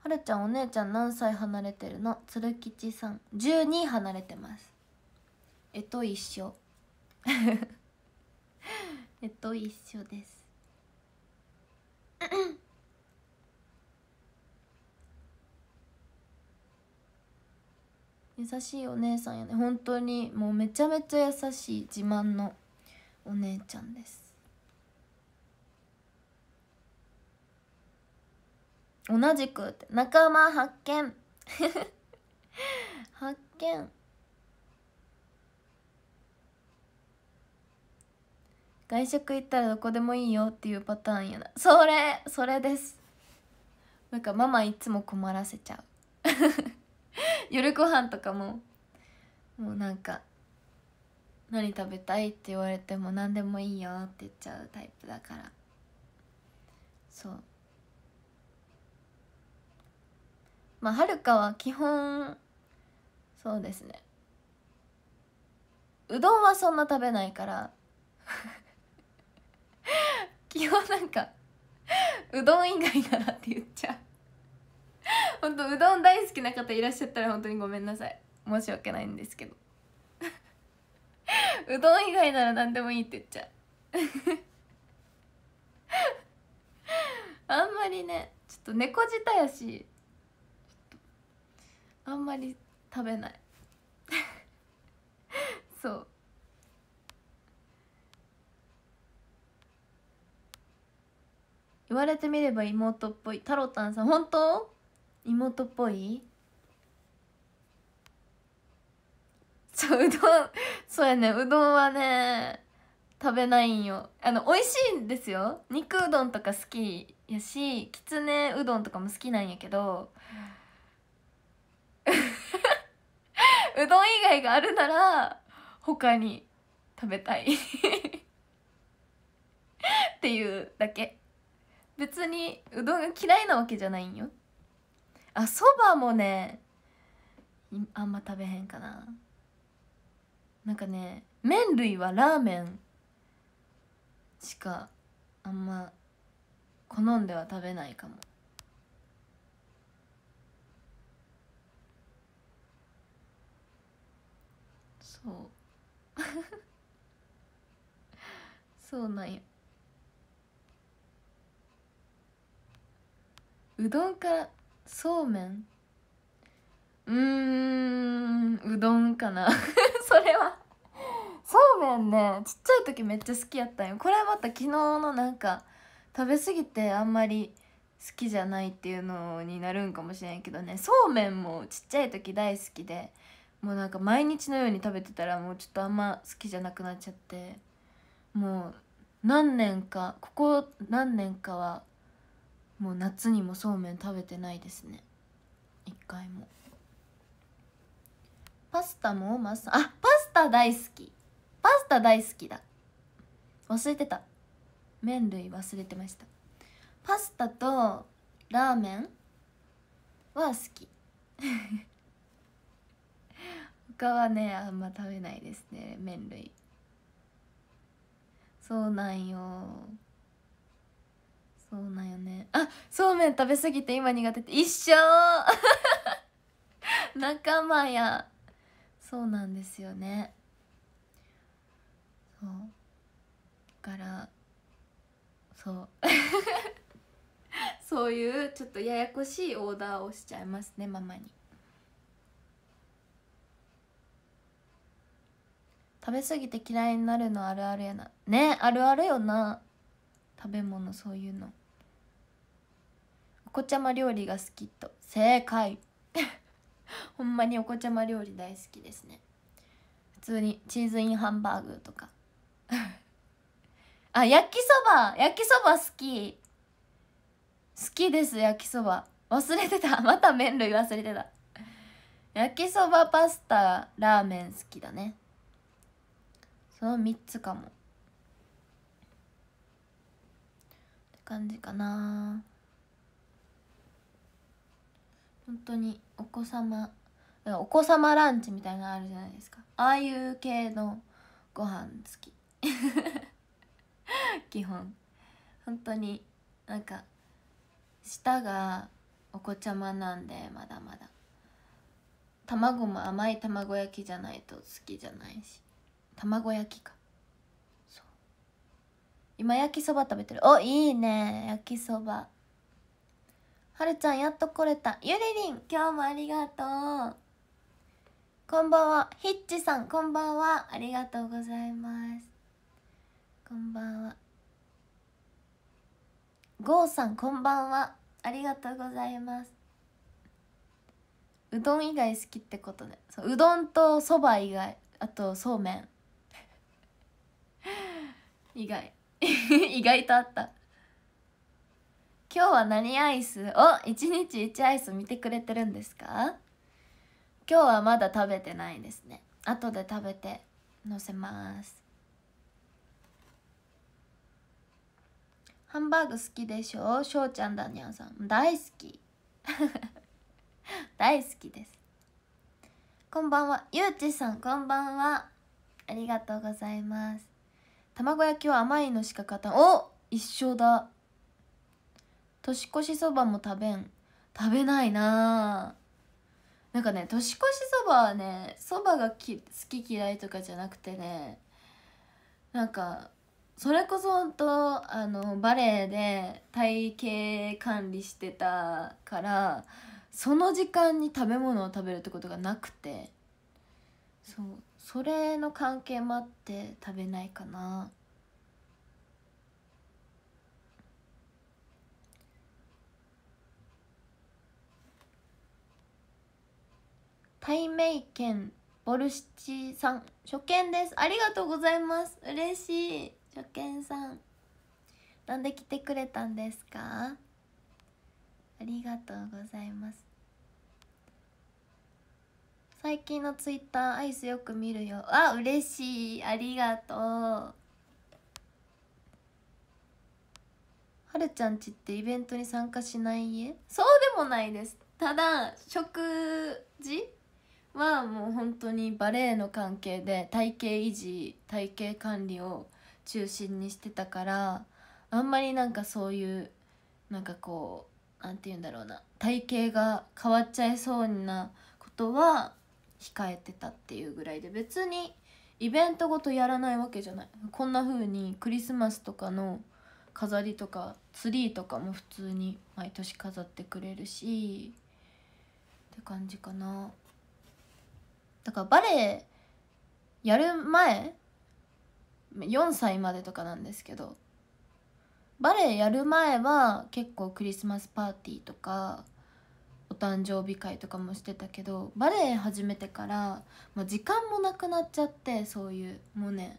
S1: はるちゃんお姉ちゃん何歳離れてるの鶴吉さん12離れてますえと一緒 <laughs> えと一緒です優しいお姉さんやね本当にもうめちゃめちゃ優しい自慢のお姉ちゃんです同じく仲間発見 <laughs> 発見外食行ったらどこでもいいよっていうパターンやなそれそれですなんかママいつも困らせちゃう <laughs> <laughs> 夜ご飯とかももうなんか「何食べたい?」って言われても「何でもいいよ」って言っちゃうタイプだからそうまあはるかは基本そうですねうどんはそんな食べないから <laughs> 基本なんかうどん以外ならって言っちゃう <laughs> 本当うどん大好きな方いらっしゃったら本当にごめんなさい申し訳ないんですけど <laughs> うどん以外なら何でもいいって言っちゃう <laughs> あんまりねちょっと猫舌やしあんまり食べないそう言われてみれば妹っぽいタロタンさん本当妹っぽいそううどん <laughs> そうやねうどんはね食べないんよあの美味しいんですよ肉うどんとか好きやしきつねうどんとかも好きなんやけど <laughs> うどん以外があるなら他に食べたい <laughs> っていうだけ別にうどんが嫌いなわけじゃないんよあそばもねあんま食べへんかななんかね麺類はラーメンしかあんま好んでは食べないかもそう <laughs> そうなんやうどんからそうめんうんうどんかな <laughs> それはそうめんねちっちゃい時めっちゃ好きやったんよこれはまた昨日のなんか食べ過ぎてあんまり好きじゃないっていうのになるんかもしれんけどねそうめんもちっちゃい時大好きでもうなんか毎日のように食べてたらもうちょっとあんま好きじゃなくなっちゃってもう何年かここ何年かはもう夏にもそうめん食べてないですね一回もパスタもまさあパスタ大好きパスタ大好きだ忘れてた麺類忘れてましたパスタとラーメンは好き <laughs> 他はねあんま食べないですね麺類そうなんよそうなんよねあそうめん食べ過ぎて今苦手って一緒 <laughs> 仲間やそうなんですよねそうだからそう <laughs> そういうちょっとややこしいオーダーをしちゃいますねママに食べ過ぎて嫌いになるのあるあるやなねあるあるよな食べ物そういうのお子ちゃま料理が好きと正解 <laughs> ほんまにお子ちゃま料理大好きですね普通にチーズインハンバーグとか <laughs> あ焼きそば焼きそば好き好きです焼きそば忘れてた <laughs> また麺類忘れてた焼きそばパスタラーメン好きだねその3つかも感じかな本当にお子様お子様ランチみたいなのあるじゃないですかああいう系のご飯好き <laughs> 基本本当になんか舌がお子ちゃまなんでまだまだ卵も甘い卵焼きじゃないと好きじゃないし卵焼きか今焼きそば食べてるおいいね焼きそばはるちゃんやっと来れたゆりりん今日もありがとうこんばんはヒッチさんこんばんはありがとうございますこんばんはゴーさんこんばんはありがとうございますうどん以外好きってことねうどんとそば以外あとそうめん <laughs> 以外 <laughs> 意外とあった今日は何アイスを1日1アイス見てくれてるんですか今日はまだ食べてないですね後で食べてのせますハンバーグ好きでしょしょうちゃんだにゃんさん大好き <laughs> 大好きですこんばんはゆうちさんこんばんはありがとうございます卵焼きは甘いのしか勝たんお一緒だ年越しそばも食べん食べないななんかね年越しそばはねそばがき好き嫌いとかじゃなくてねなんかそれこそ本当あのバレエで体型管理してたからその時間に食べ物を食べるってことがなくてそうそれの関係もあって食べないかなタイメイケンボルシチさん初見ですありがとうございます嬉しい初見さんなんで来てくれたんですかありがとうございます最近のツイッターアイスよく見るよあ嬉しいありがとうはるちゃんちってイベントに参加しない家そうでもないですただ食事はもう本当にバレエの関係で体型維持体型管理を中心にしてたからあんまりなんかそういうなんかこう何て言うんだろうな体型が変わっちゃいそうなことは控えてたっていうぐらいで別にイベントごとやらないわけじゃないこんな風にクリスマスとかの飾りとかツリーとかも普通に毎年飾ってくれるしって感じかなだからバレエやる前4歳までとかなんですけどバレエやる前は結構クリスマスパーティーとかお誕生日会とかもしてたけどバレエ始めてから、まあ、時間もなくなっちゃってそういうもうね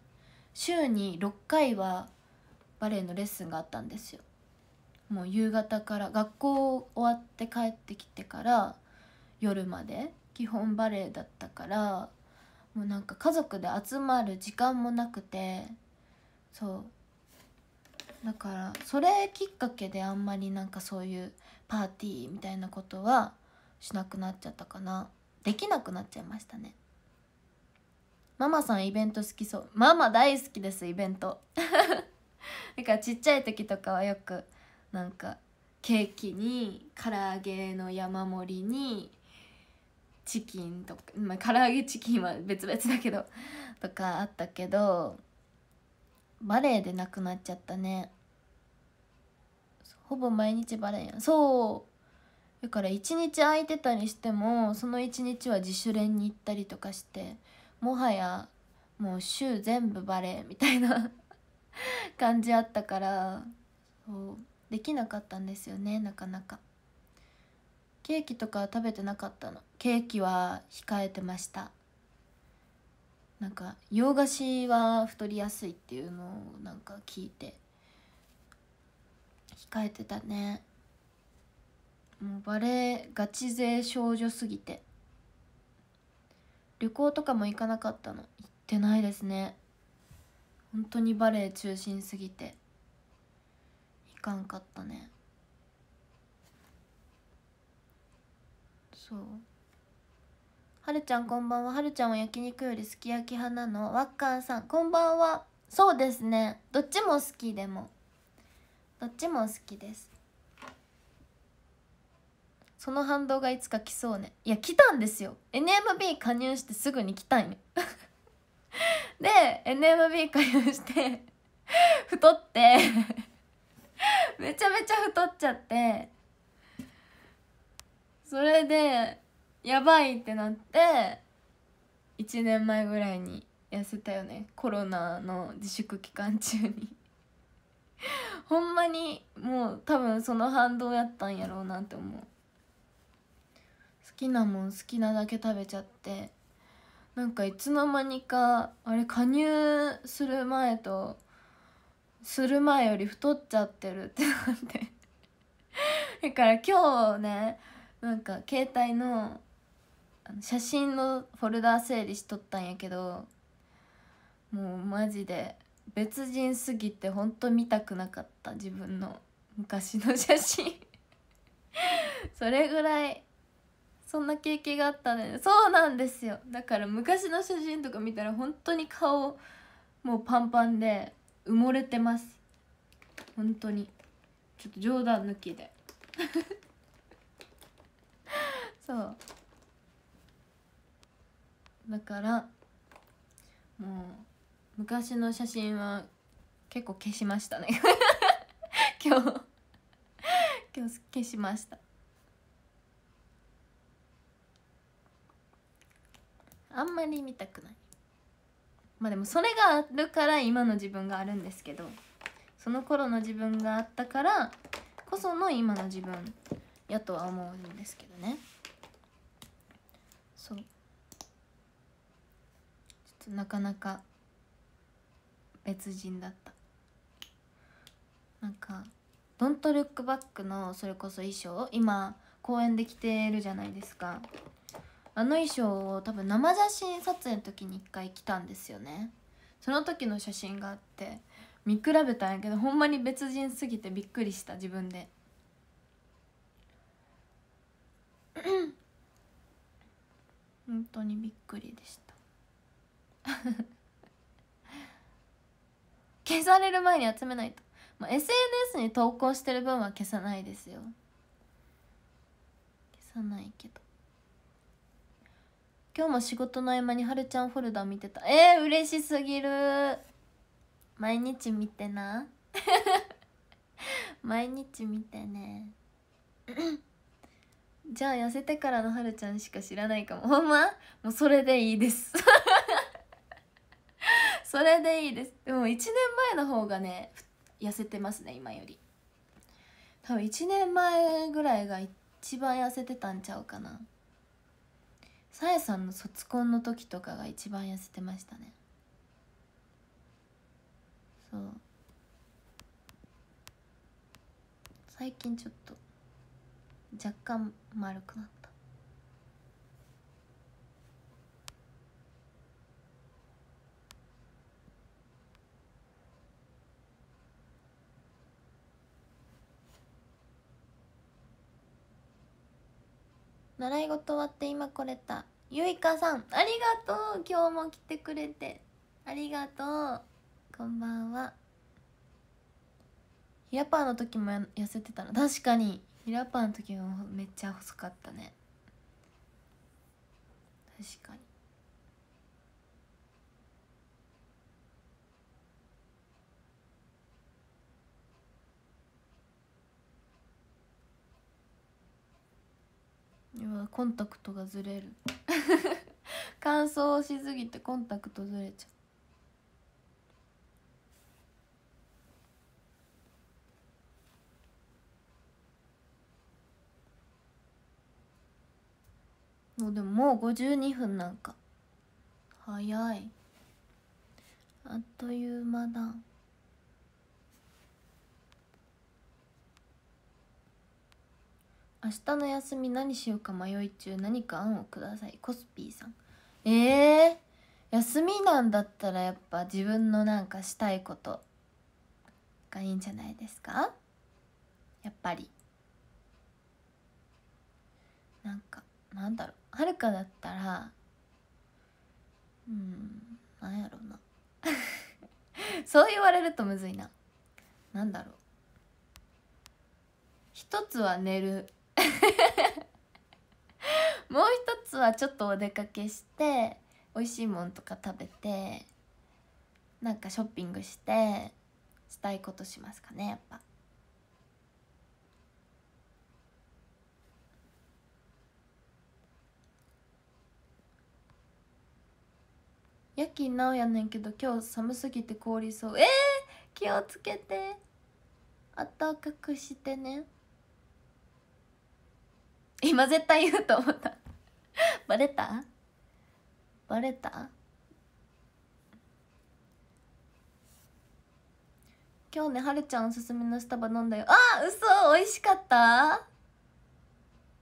S1: 週に6回はバレエのレッスンがあったんですよもう夕方から学校終わって帰ってきてから夜まで基本バレエだったからもうなんか家族で集まる時間もなくてそうだからそれきっかけであんまりなんかそういうパーティーみたいなことはしなくなっちゃったかなできなくなっちゃいましたねママさんイベント好きそうママ大好きですイベントだ <laughs> からちっちゃい時とかはよくなんかケーキに唐揚げの山盛りにチキンとかまあ唐揚げチキンは別々だけどとかあったけどバレエでなくなっちゃったねほぼ毎日バレエやんそうだから一日空いてたりしてもその一日は自主練に行ったりとかしてもはやもう週全部バレエみたいな <laughs> 感じあったからそうできなかったんですよねなかなかケーキとか食べてなかったのケーキは控えてましたなんか洋菓子は太りやすいっていうのをなんか聞いて控えてたねもうバレガチ勢少女すぎて旅行とかも行かなかったの行ってないですね本当にバレエ中心すぎて行かんかったねそうはるちゃんこんばんははるちゃんは焼肉よりすき焼き派なのわっかんさんこんばんはそうですねどっちも好きでもどっちも好きですその反動がいつか来そうねいや来たんですよ NMB 加入してすぐに来たんよ <laughs> で NMB 加入して <laughs> 太ってめちゃめちゃ太っちゃってそれでやばいってなって1年前ぐらいに痩せたよねコロナの自粛期間中に <laughs> ほんまにもう多分その反動やったんやろうなって思う好きなもん好きなだけ食べちゃってなんかいつの間にかあれ加入する前とする前より太っちゃってるってなって <laughs> だから今日ねなんか携帯の写真のフォルダ整理しとったんやけどもうマジで別人すぎてほんと見たくなかった自分の昔の写真 <laughs> それぐらいそんな経験があったねそうなんですよだから昔の写真とか見たら本当に顔もうパンパンで埋もれてます本当にちょっと冗談抜きで <laughs> そうだからもう昔の写真は結構消しましたね <laughs> 今日今日消しましたあんまり見たくないまあでもそれがあるから今の自分があるんですけどその頃の自分があったからこその今の自分やとは思うんですけどねそうなかなか別人だったなんか「Don't ントルックバックのそれこそ衣装今公演で着てるじゃないですかあの衣装を多分生写真撮影の時に一回着たんですよねその時の写真があって見比べたんやけどほんまに別人すぎてびっくりした自分で <coughs> 本当にびっくりでした消される前に集めないと、まあ、SNS に投稿してる分は消さないですよ消さないけど今日も仕事の合間にはるちゃんフォルダ見てたえー、嬉しすぎる毎日見てな <laughs> 毎日見てねじゃあ痩せてからのはるちゃんしか知らないかもほんまもうそれでいいです <laughs> それでいいですでも1年前の方がね痩せてますね今より多分1年前ぐらいが一番痩せてたんちゃうかなさえさんの卒婚の時とかが一番痩せてましたねそう最近ちょっと若干丸くなった習い事終わって今来れたゆいかさんありがとう今日も来てくれてありがとうこんばんはひらパーの時も痩せてたの確かにひらパーの時もめっちゃ細かったね確かにコンタクトがずれる <laughs> 乾燥しすぎてコンタクトずれちゃうもうでももう52分なんか早いあっという間だ明日の休み何しようか迷い中何か案をくださいコスピーさんえー、休みなんだったらやっぱ自分のなんかしたいことがいいんじゃないですかやっぱりなんかなんだろうはるかだったらうんなんやろうな <laughs> そう言われるとむずいななんだろう一つは寝る <laughs> もう一つはちょっとお出かけして美味しいもんとか食べてなんかショッピングしてしたいことしますかねやっぱ。夜勤なおやねんけど今日寒すぎて凍りそうえー、気をつけてあったかくしてね今絶対言うと思ったバレたバレた今日ねはるちゃんおすすめのスタバ飲んだよあ嘘美味しかった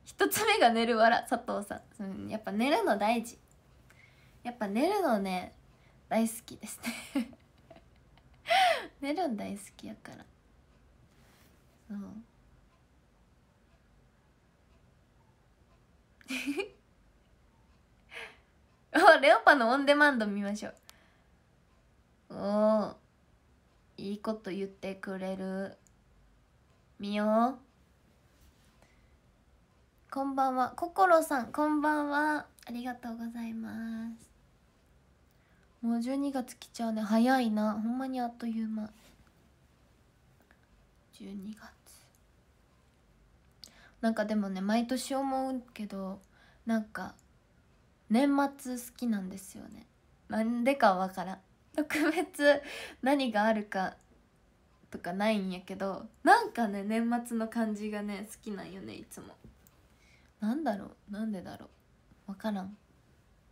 S1: 一つ目が寝るわら佐藤さん、うん、やっぱ寝るの大事やっぱ寝るのね大好きですね <laughs> 寝るの大好きやからそう <laughs> おレオパのオンデマンド見ましょうおいいこと言ってくれるみようこんばんは心さんこんばんはありがとうございますもう12月来ちゃうね早いなほんまにあっという間12月なんかでもね毎年思うけどなんか年末好きなんですよねなんでかわからん特別何があるかとかないんやけどなんかね年末の感じがね好きなんよねいつもなんだろうなんでだろうわからん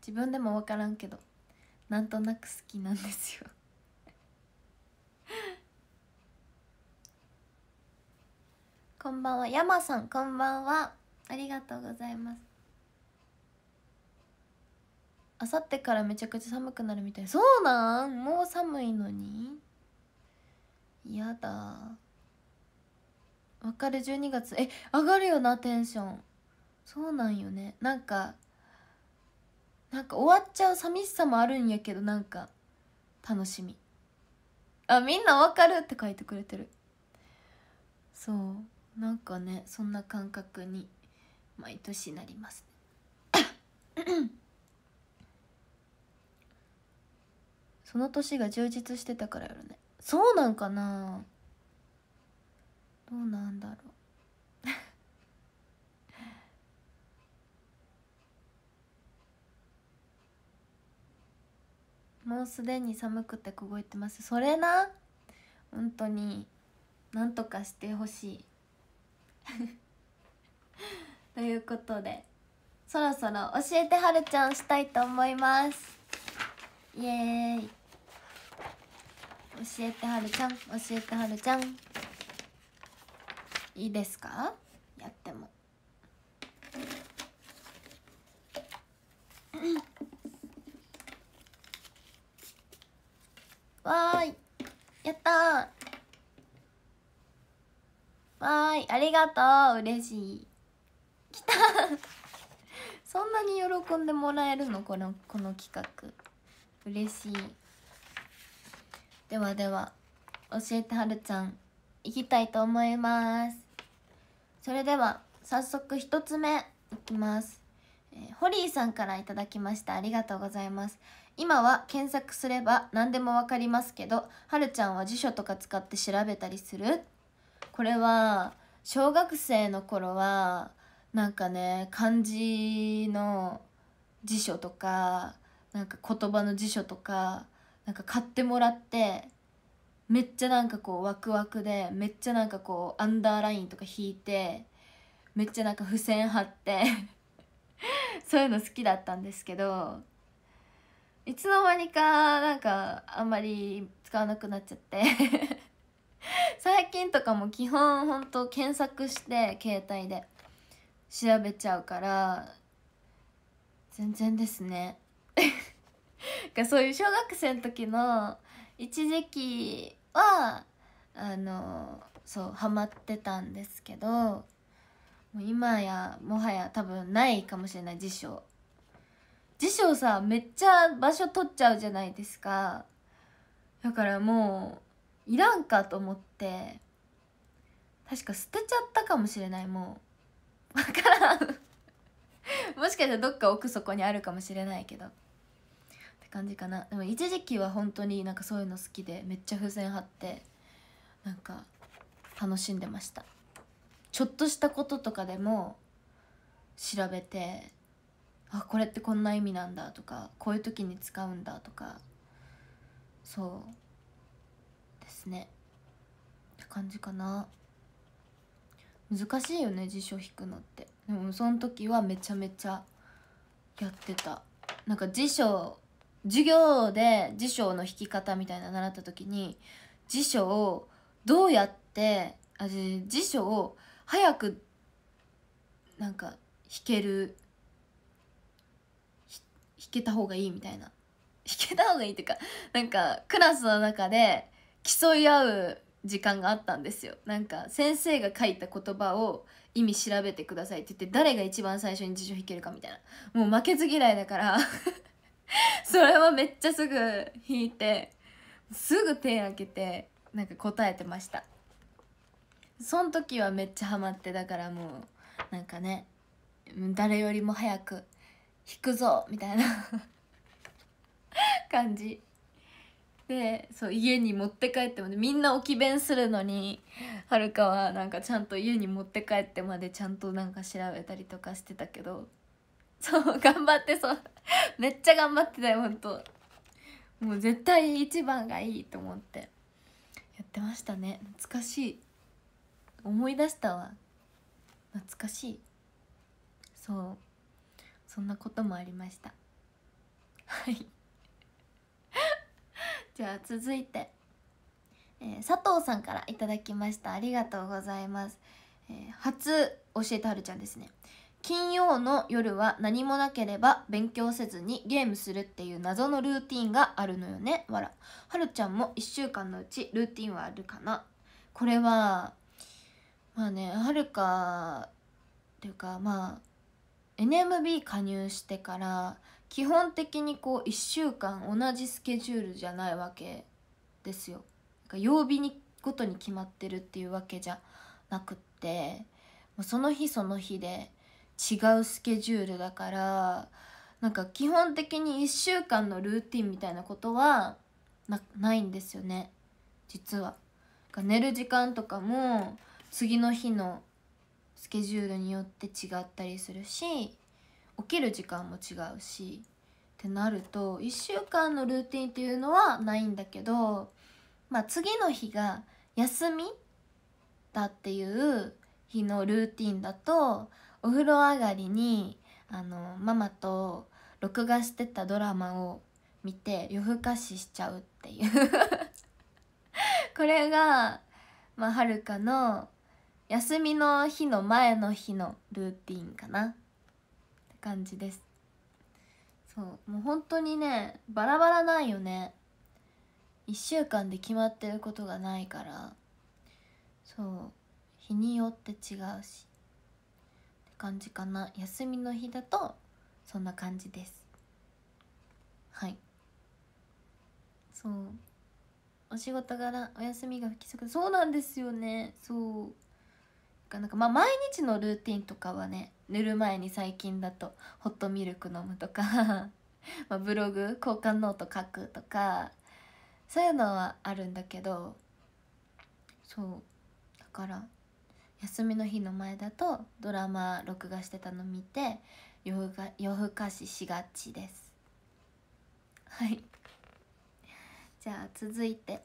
S1: 自分でもわからんけどなんとなく好きなんですよこんばんは山さんこんばんはありがとうございますあさってからめちゃくちゃ寒くなるみたいそうなんもう寒いのにやだわかる12月え上がるよなテンションそうなんよねなんかなんか終わっちゃう寂しさもあるんやけどなんか楽しみあみんなわかるって書いてくれてるそうなんかねそんな感覚に毎年なります <coughs> その年が充実してたからやろねそうなんかなどうなんだろう <laughs> もうすでに寒くて凍えてますそれな本当になんとかしてほしい <laughs> ということでそろそろ教えてはるちゃんしたいと思いますイエーイ教えてはるちゃん教えてはるちゃんいいですかやっても <coughs> わーいやったわーいありがとう嬉しいきた <laughs> そんなに喜んでもらえるのこのこの企画嬉しいではでは教えてはるちゃんいきたいと思いますそれでは早速1つ目いきますえホリーさんから頂きましたありがとうございます今は検索すれば何でも分かりますけどはるちゃんは辞書とか使って調べたりするこれは小学生の頃はなんかね漢字の辞書とかなんか言葉の辞書とかなんか買ってもらってめっちゃなんかこうワクワクでめっちゃなんかこうアンダーラインとか引いてめっちゃなんか付箋貼って <laughs> そういうの好きだったんですけどいつの間にかなんかあんまり使わなくなっちゃって最近とかも基本ほんと検索して携帯で調べちゃうから全然ですね <laughs> そういう小学生の時の一時期はあのそうハマってたんですけどもう今やもはや多分ないかもしれない辞書辞書さめっちゃ場所取っちゃうじゃないですかだからもういらんかと思って確か捨てちゃったかもしれないもう分からんもしかしたらどっか奥底にあるかもしれないけどって感じかなでも一時期は本当になんかそういうの好きでめっちゃ風船貼ってなんか楽しんでましたちょっとしたこととかでも調べてあこれってこんな意味なんだとかこういう時に使うんだとかそうですねって感じかな難しいよね辞書引くのってでもその時はめちゃめちゃやってたなんか辞書授業で辞書の引き方みたいな習った時に辞書をどうやってあ辞書を早くなんか引ける引けた方がいいみたいな引けた方がいいっていうかなんかクラスの中で競い合う時間があったんですよなんか先生が書いた言葉を意味調べてくださいって言って誰が一番最初に辞書引けるかみたいなもう負けず嫌いだから <laughs> それはめっちゃすぐ引いてすぐ手開けてなんか答えてましたそん時はめっちゃハマってだからもうなんかね誰よりも早く引くぞみたいな <laughs> 感じでそう家に持って帰ってまでみんな置き弁するのにはるかはなんかちゃんと家に持って帰ってまでちゃんとなんか調べたりとかしてたけどそう頑張ってそう <laughs> めっちゃ頑張ってたよほんともう絶対一番がいいと思ってやってましたね懐かしい思い出したわ懐かしいそうそんなこともありましたはいじゃあ続いて、えー、佐藤さんからいただきましたありがとうございます、えー、初教えてはるちゃんですね金曜の夜は何もなければ勉強せずにゲームするっていう謎のルーティンがあるのよねわらはるちゃんも1週間のうちルーティンはあるかなこれはまあねはるかっていうかまあ NMB 加入してから基本的にこう1週間同じスケジュールじゃないわけですよ。曜日にごとに決まってるっていうわけじゃなくってもうその日その日で違うスケジュールだからなんか基本的に1週間のルーティンみたいなことはないんですよね実は。寝る時間とかも次の日のスケジュールによって違ったりするし起きる時間も違うしってなると1週間のルーティンっていうのはないんだけど、まあ、次の日が休みだっていう日のルーティンだとお風呂上がりにあのママと録画してたドラマを見て夜更かししちゃうっていう <laughs> これが、まあ、はるかの休みの日の前の日のルーティンかな。感じですそうもう本当にねバラバラないよね1週間で決まってることがないからそう日によって違うしって感じかな休みの日だとそんな感じですはいそうお仕事柄お休みが不規則そうなんですよねそうなんかまあ毎日のルーティンとかはね寝る前に最近だとホットミルク飲むとか <laughs> まブログ交換ノート書くとかそういうのはあるんだけどそうだから休みの日の前だとドラマ録画してたの見て夜更かししがちですはいじゃあ続いて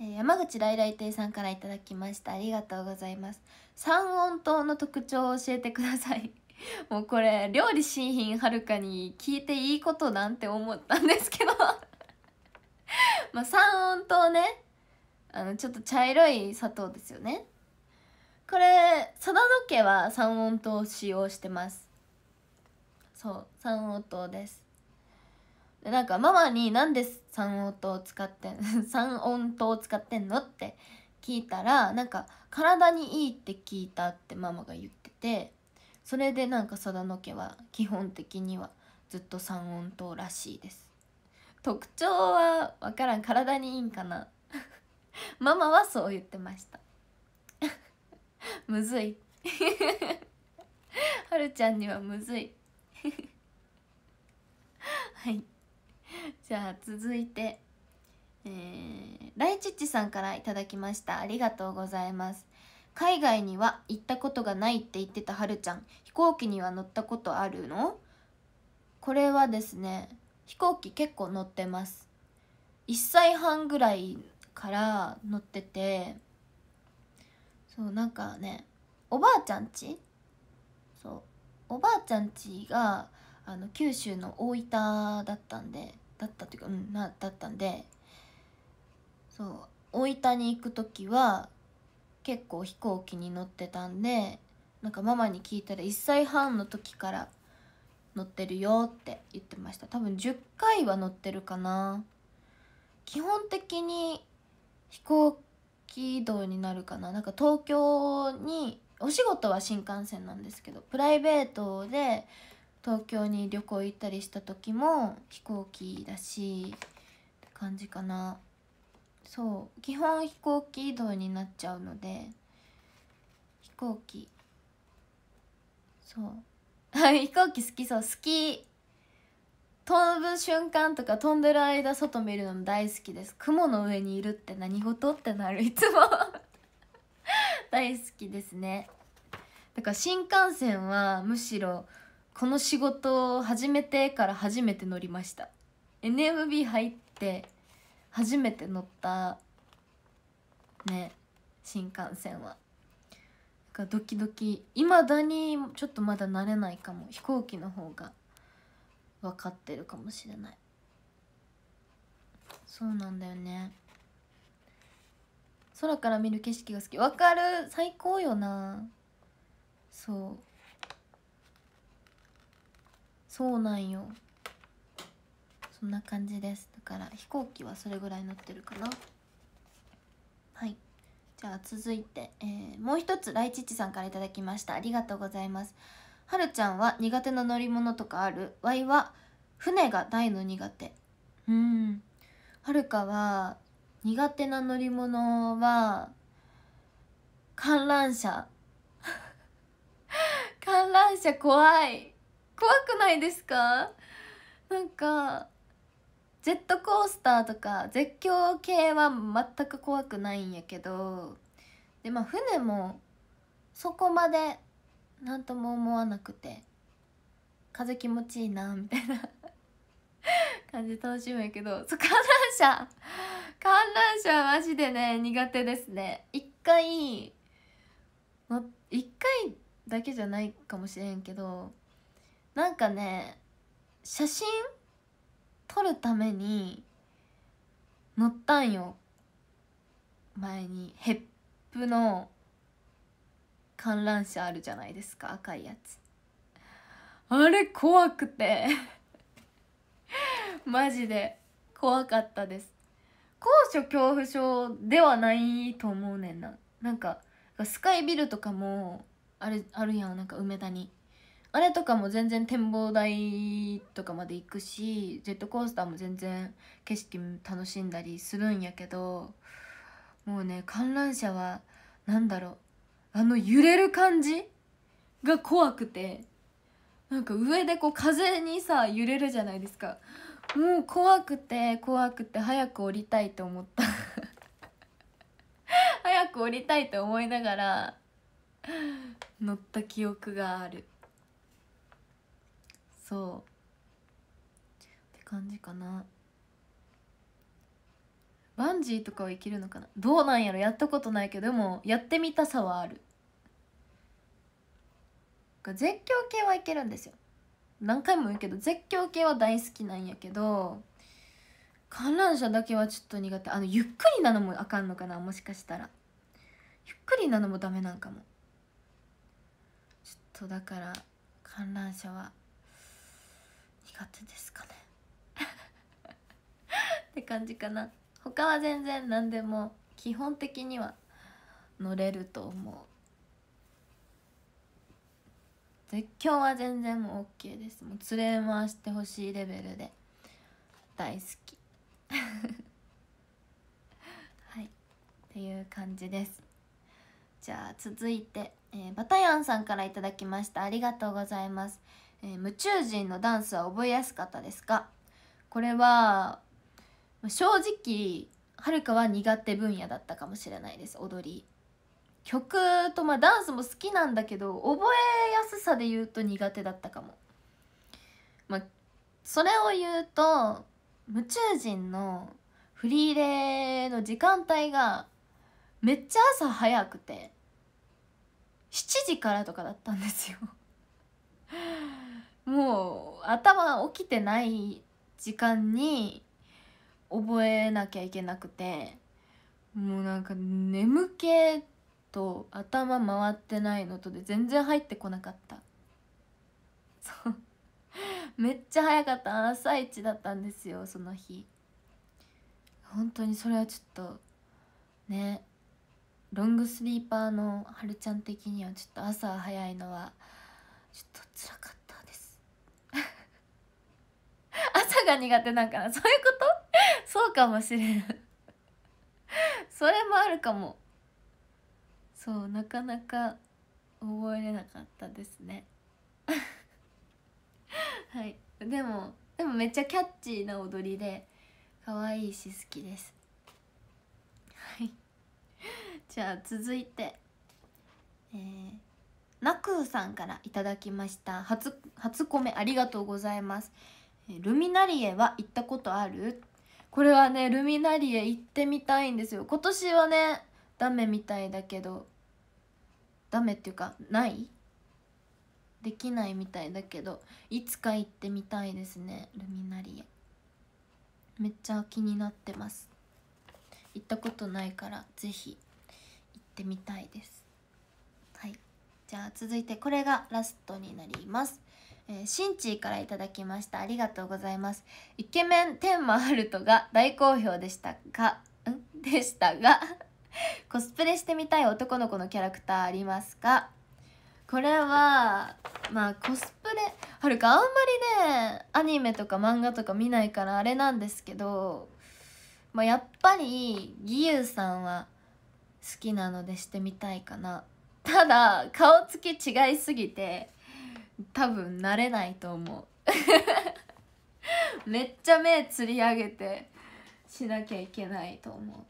S1: え山口来来亭さんからいただきましたありがとうございます三温糖の特徴を教えてください <laughs> もうこれ料理新品はるかに聞いていいことなんて思ったんですけど <laughs> まあ三温糖ねあのちょっと茶色い砂糖ですよねこれ佐田家は三温糖を使用してますそう三温糖ですでなんかママに「なんで三音を使ってん <laughs> 三音糖使ってんの?」って聞いたらなんか体にいいって聞いたってママが言っててそれでなんか定田の家は基本的にはずっと三音灯らしいです特徴は分からん体にいいんかな <laughs> ママはそう言ってました <laughs> むずいはるちゃんにはむずいはい <laughs> じゃあ続いてえー、ライチッチさんから頂きましたありがとうございます海外には行ったことがないって言ってたはるちゃん飛行機には乗ったことあるのこれはですね飛行機結構乗ってます1歳半ぐらいから乗っててそうなんかねおばあちゃんちそうおばあちゃんちがあの九州の大分だったんでだったというかうんなだったんでそう大分に行く時は結構飛行機に乗ってたんでなんかママに聞いたら1歳半の時から乗ってるよって言ってました多分10回は乗ってるかな基本的に飛行機移動になるかななんか東京にお仕事は新幹線なんですけどプライベートで東京に旅行行ったりした時も飛行機だしって感じかなそう基本飛行機移動になっちゃうので飛行機そう <laughs> 飛行機好きそう好き飛ぶ瞬間とか飛んでる間外見るのも大好きです雲の上にいるって何事ってなるいつも <laughs> 大好きですねだから新幹線はむしろこの仕事を始めてから初めて乗りました NMB 入って初めて乗ったね新幹線はかドキドキいまだにちょっとまだ慣れないかも飛行機の方が分かってるかもしれないそうなんだよね空から見る景色が好きわかる最高よなそうそうなんよそんな感じですだから飛行機はそれぐらい乗ってるかなはいじゃあ続いて、えー、もう一つイチッチさんから頂きましたありがとうございますはるちゃんは苦手な乗り物とかあるわいは船が大の苦手うんはるかは苦手な乗り物は観覧車 <laughs> 観覧車怖い怖くないですかなんかジェットコースターとか絶叫系は全く怖くないんやけどでまあ船もそこまで何とも思わなくて風気持ちいいなみたいな感じ楽しむんやけどそう観覧車観覧車はマジでね苦手ですね一回一回だけじゃないかもしれんけどなんかね写真撮るために乗ったんよ前にヘップの観覧車あるじゃないですか赤いやつあれ怖くて <laughs> マジで怖かったです高所恐怖症ではないと思うねんななんかスカイビルとかもあるあるやんなんか梅田にあれとかも全然展望台とかまで行くしジェットコースターも全然景色楽しんだりするんやけどもうね観覧車は何だろうあの揺れる感じが怖くてなんか上でこう風にさ揺れるじゃないですかもう怖くて怖くて早く降りたいと思った <laughs> 早く降りたいと思いながら乗った記憶がある。そうって感じかなバンジーとかはいけるのかなどうなんやろやったことないけどでもやってみたさはある絶叫系はいけるんですよ何回も言うけど絶叫系は大好きなんやけど観覧車だけはちょっと苦手あのゆっくりなのもあかんのかなもしかしたらゆっくりなのもダメなんかもちょっとだから観覧車は苦手ですかね <laughs> って感じかな他は全然何でも基本的には乗れると思う絶叫は全然もう OK ですもう連れ回してほしいレベルで大好き <laughs> はいっていう感じですじゃあ続いて、えー、バタヤンさんから頂きましたありがとうございますえー、夢中人のダンスは覚えやすかったですかこれは正直はるかは苦手分野だったかもしれないです踊り曲とまあダンスも好きなんだけど覚えやすさで言うと苦手だったかもまあそれを言うと夢中人のフリーレの時間帯がめっちゃ朝早くて7時からとかだったんですよもう頭起きてない時間に覚えなきゃいけなくてもうなんか眠気と頭回ってないのとで全然入ってこなかったそうめっちゃ早かった朝一だったんですよその日本当にそれはちょっとねロングスリーパーのはるちゃん的にはちょっと朝早いのはちょっと辛かったが苦手なんかな <laughs> そういうことそうかもしれん <laughs> それもあるかもそうなかなか覚えれなかったですね <laughs> はいでもでもめっちゃキャッチーな踊りで可愛いし好きですはいじゃあ続いてえー、くクさんからいただきました初初コメありがとうございますルミナリエは行ったことあるこれはねルミナリエ行ってみたいんですよ今年はねダメみたいだけどダメっていうかないできないみたいだけどいつか行ってみたいですねルミナリエめっちゃ気になってます行ったことないから是非行ってみたいですはいじゃあ続いてこれがラストになりますえー、シンチーからいただきましたありがとうございますイケメン天満ルトが大好評でしたがんでしたが <laughs> コスプレしてみたい男の子のキャラクターありますかこれはまあコスプレはるかあんまりねアニメとか漫画とか見ないからあれなんですけど、まあ、やっぱり義勇さんは好きなのでしてみたいかなただ顔つき違いすぎて多分慣れないと思う <laughs> めっちゃ目つり上げてしなきゃいけないと思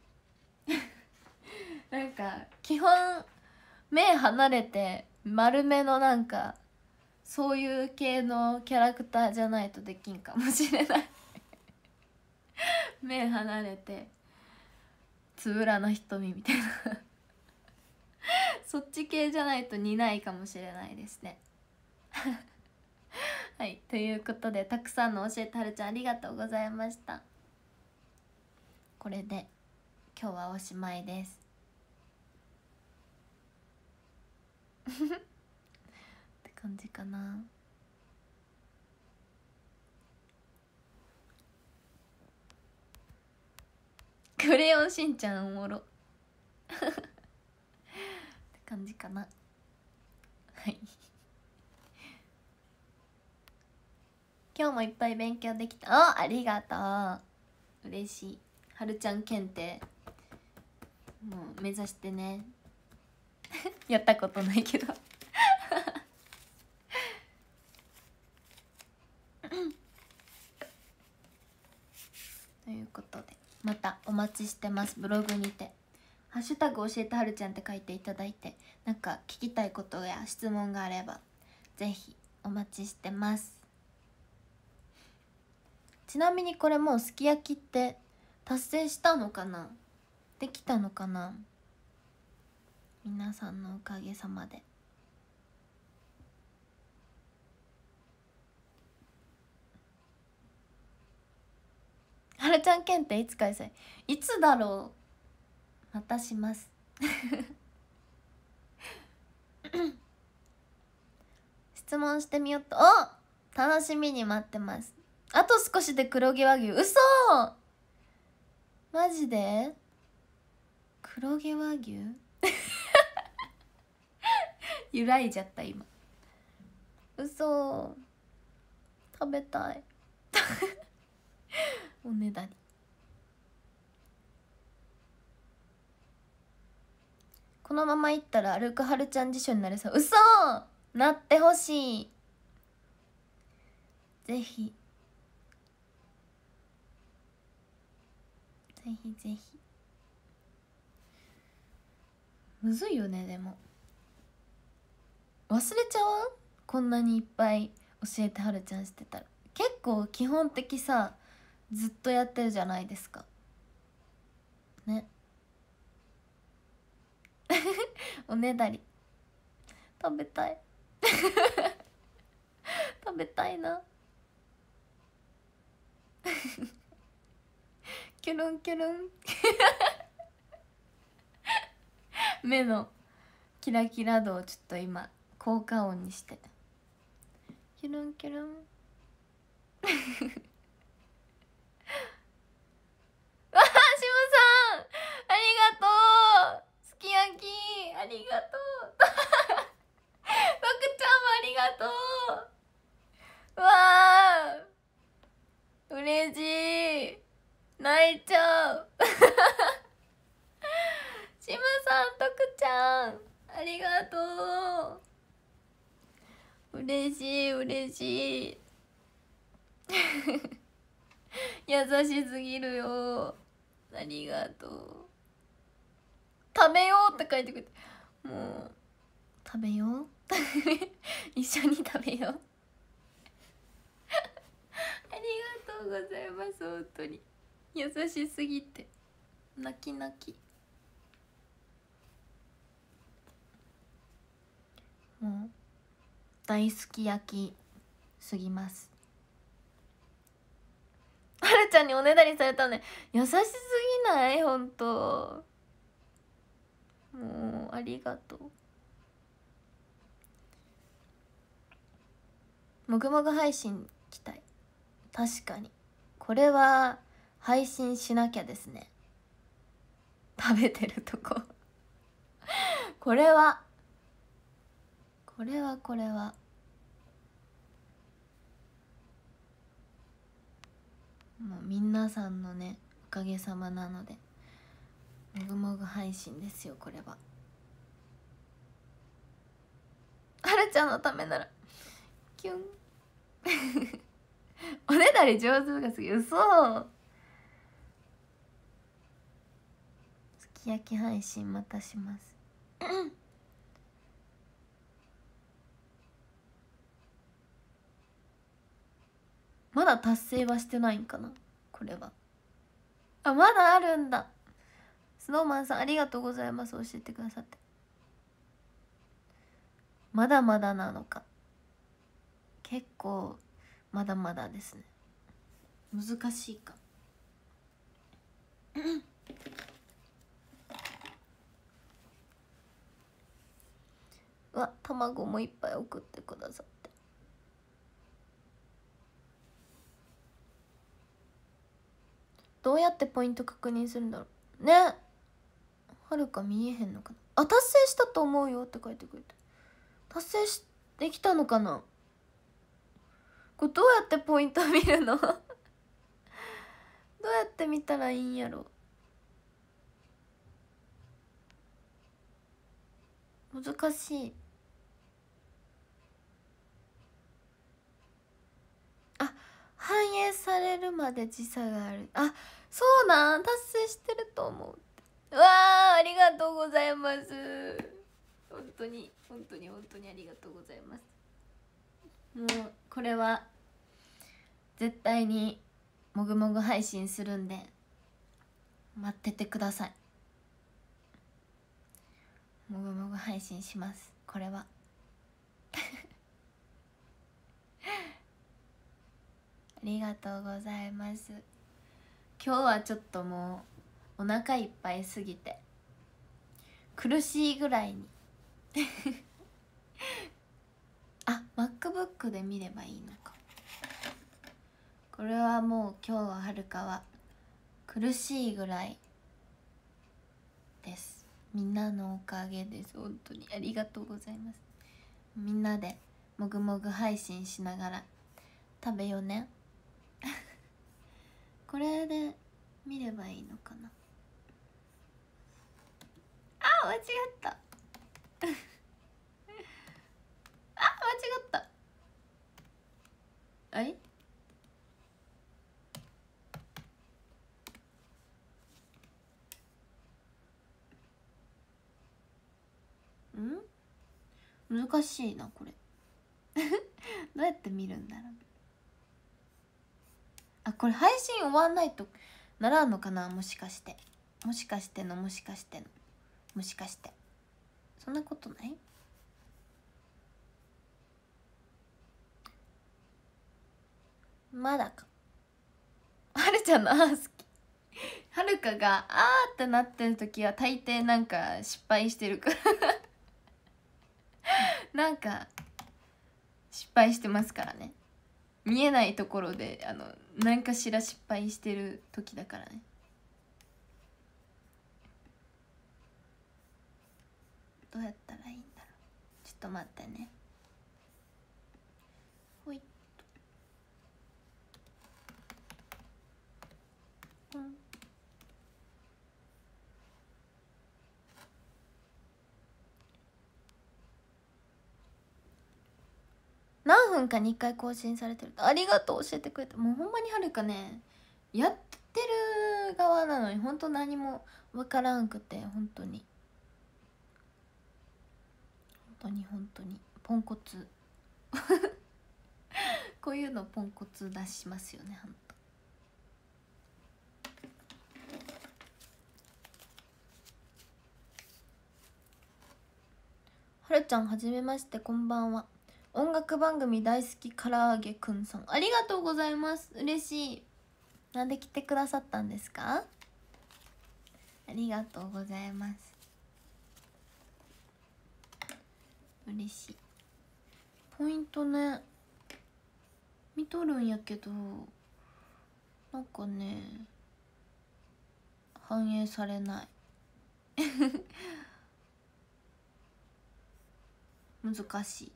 S1: う <laughs> なんか基本目離れて丸めのなんかそういう系のキャラクターじゃないとできんかもしれない <laughs> 目離れてつぶらな瞳みたいなそっち系じゃないと似ないかもしれないですね <laughs> はいということでたくさんの教えてはるちゃんありがとうございましたこれで今日はおしまいです <laughs> って感じかな「クレヨンしんちゃんおもろ」<laughs> って感じかなはい今日もいっぱい勉強できたおありがとう嬉しいはるちゃん検定もう目指してね <laughs> やったことないけど <laughs> ということでまたお待ちしてますブログにて「ハッシュタグ教えてはるちゃん」って書いていただいてなんか聞きたいことや質問があれば是非お待ちしてますちなみにこれもうすき焼きって達成したのかなできたのかな皆さんのおかげさまで。はるちゃん検定いつ開催いつだろうまたします <laughs> 質問してみよっとお楽しみに待ってますあと少しで黒毛和牛嘘マジで黒毛和牛 <laughs> 揺らいじゃった今嘘食べたい <laughs> おねだりこのままいったら歩くはるちゃん辞書になれそう嘘なってほしいぜひぜひぜひむずいよねでも忘れちゃわこんなにいっぱい教えてはるちゃんしてたら結構基本的さずっとやってるじゃないですかね <laughs> おねだり食べたい <laughs> 食べたいなキュルンキュルン <laughs> 目のキラキラ度をちょっと今効果音にしてキュルンキュルン <laughs> わあしもさんありがとうすき焼きありがとうパくちゃんもありがとうわあ嬉しい泣いちゃう <laughs> シムさんとくちゃんありがとう嬉しい嬉しい <laughs> 優しすぎるよありがとう食べようって書いてくれてもう食べよう <laughs> 一緒に食べようありがとうございます本当に <laughs> 優しすぎて泣き泣きもう大好き焼きすぎますはるちゃんにおねだりされたね優しすぎないほんともうありがとうもぐもぐ配信期待確かにこれは配信しなきゃですね食べてるとここれはこれはこれはもう皆さんのねおかげさまなのでもぐもぐ配信ですよこれははるちゃんのためならキュン <laughs> おねだり上手がすぎうき焼き配信またします <coughs> まだ達成はしてないんかなこれはあまだあるんだスノーマンさんありがとうございます教えてくださってまだまだなのか結構まだまだですね難しいか Mm-hmm. わ卵もいっぱい送ってくださってどうやってポイント確認するんだろうねはるか見えへんのかなあ達成したと思うよって書いてくれて達成しできたのかなこれどうやってポイント見るの <laughs> どうやって見たらいいんやろ難しい反映されるまで時差があるあそうなん達成してると思うわあありがとうございます本当に本当に本当にありがとうございますもうこれは絶対にもぐもぐ配信するんで待っててくださいもぐもぐ配信しますこれはありがとうございます今日はちょっともうお腹いっぱいすぎて苦しいぐらいに <laughs> あ MacBook で見ればいいのかこれはもう今日ははるかは苦しいぐらいですみんなのおかげです本当にありがとうございますみんなでもぐもぐ配信しながら食べようねこれで見ればいいのかなあ間違った <laughs> あ間違ったあれん難しいなこれ <laughs> どうやって見るんだろうあこれ配信終わんないとならんのかなもしかしてもしかしてのもしかしてのもしかしてそんなことないまだかはるちゃんのあ好きはるかがあってなってる時は大抵なんか失敗してるから <laughs> なんか失敗してますからね見えないところであの何かしら失敗してる時だからねどうやったらいいんだろうちょっと待ってね何分かに1回更新されてるありがとう教えてくれてもうほんまにはるかねやってる側なのに本当何も分からんくて本当に本当に本当にポンコツ <laughs> こういうのポンコツ出しますよねんとはるちゃんはじめましてこんばんは音楽番組大好きからあげくんさんありがとうございます嬉しいなんで来てくださったんですかありがとうございます嬉しいポイントね見とるんやけどなんかね反映されない <laughs> 難しい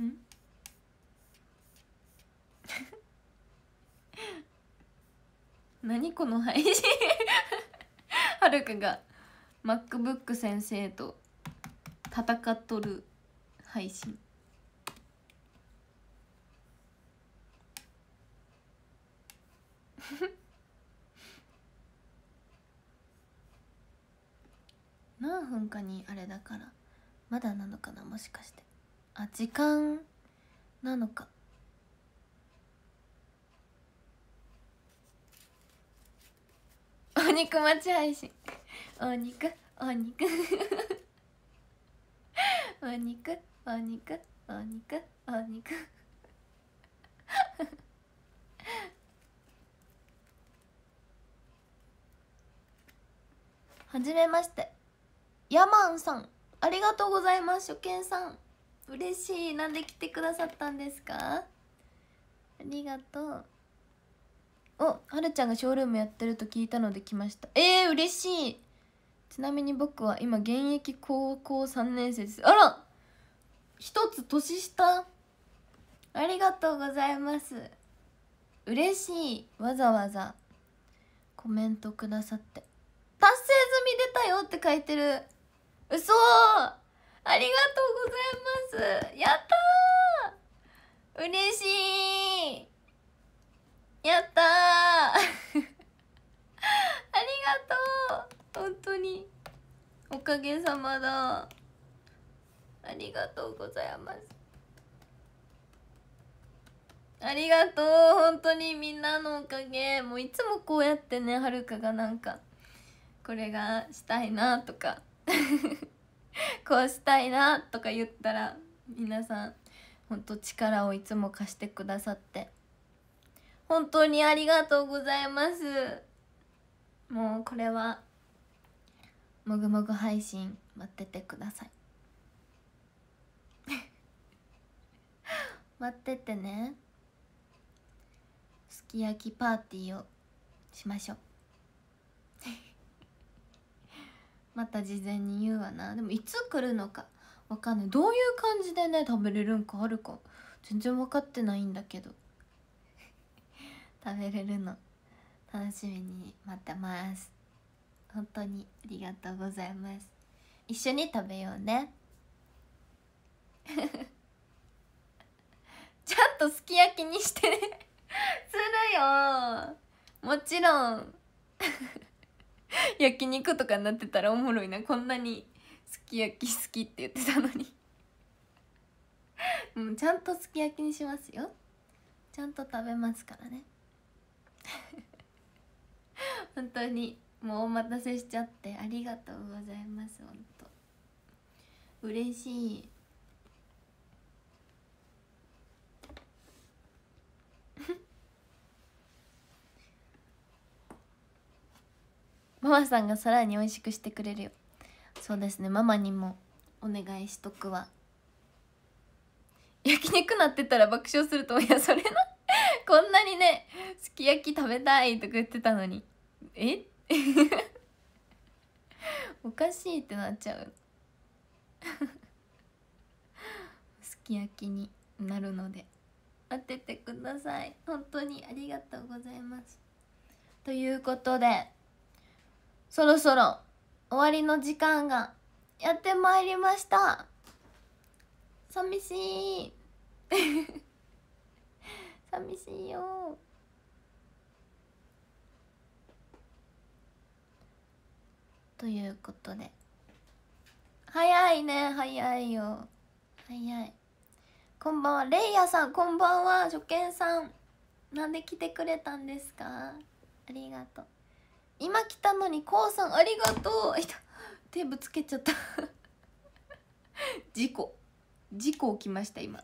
S1: うん <laughs> 何この配信はるかが MacBook 先生と戦っとる配信 <laughs> 何分かにあれだからまだなのかなもしかして。あ時間なのかお肉待ち配信お肉お肉お肉お肉お肉お肉はじめましてヤマンさんありがとうございます初見さん嬉しいなんで来てくださったんですかありがとうおはるちゃんがショールームやってると聞いたので来ましたえー、嬉しいちなみに僕は今現役高校3年生ですあら一つ年下ありがとうございます嬉しいわざわざコメントくださって達成済み出たよって書いてる嘘ありがとうございますやったー嬉しいやったー <laughs> ありがとう本当におかげさまだありがとうございますありがとう本当にみんなのおかげもういつもこうやってねはるかがなんかこれがしたいなとか <laughs> こうしたいなとか言ったら皆さんほんと力をいつも貸してくださって本当にありがとうございますもうこれはもぐもぐ配信待っててください <laughs> 待っててねすき焼きパーティーをしましょうまた事前に言うわなでもいつ来るのかわかんないどういう感じでね食べれるんかあるか全然分かってないんだけど <laughs> 食べれるの楽しみに待ってます本当にありがとうございます一緒に食べようね <laughs> ちゃんとすき焼きにしてねするよもちろん <laughs> <laughs> 焼肉とかになってたらおもろいなこんなにすき焼き好きって言ってたのにも <laughs> うちゃんとすき焼きにしますよちゃんと食べますからね <laughs> 本当にもうお待たせしちゃってありがとうございます本当嬉しいママさんがさらに美味しくしてくれるよそうですねママにもお願いしとくわ焼肉なってたら爆笑するといやそれな <laughs> こんなにねすき焼き食べたいとか言ってたのにえ <laughs> おかしいってなっちゃう <laughs> すき焼きになるので当ててください本当にありがとうございますということでそろそろ終わりの時間がやってまいりました寂しい <laughs> 寂しいよということで早いね早いよ早いこんばんはレイヤさんこんばんは初見さんなんで来てくれたんですかありがとう今来たのにこうさんありがとう <laughs> 手ぶつけちゃった <laughs> 事故事故起きました今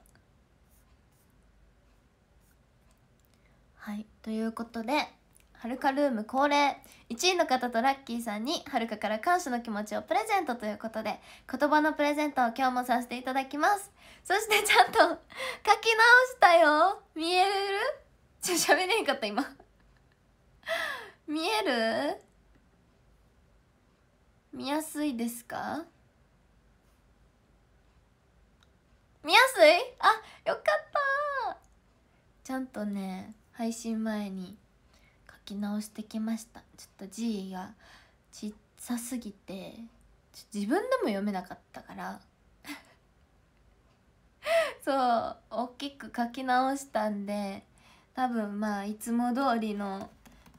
S1: はいということではるかルーム恒例1位の方とラッキーさんにはるかから感謝の気持ちをプレゼントということで言葉のプレゼントを今日もさせていただきますそしてちゃんと書き直したよ見えるちょべれんかった今見える見やすいですか見やすいあよかったちゃんとね配信前に書き直してきましたちょっと G がちっさすぎて自分でも読めなかったから <laughs> そう大きく書き直したんで多分まあいつも通りの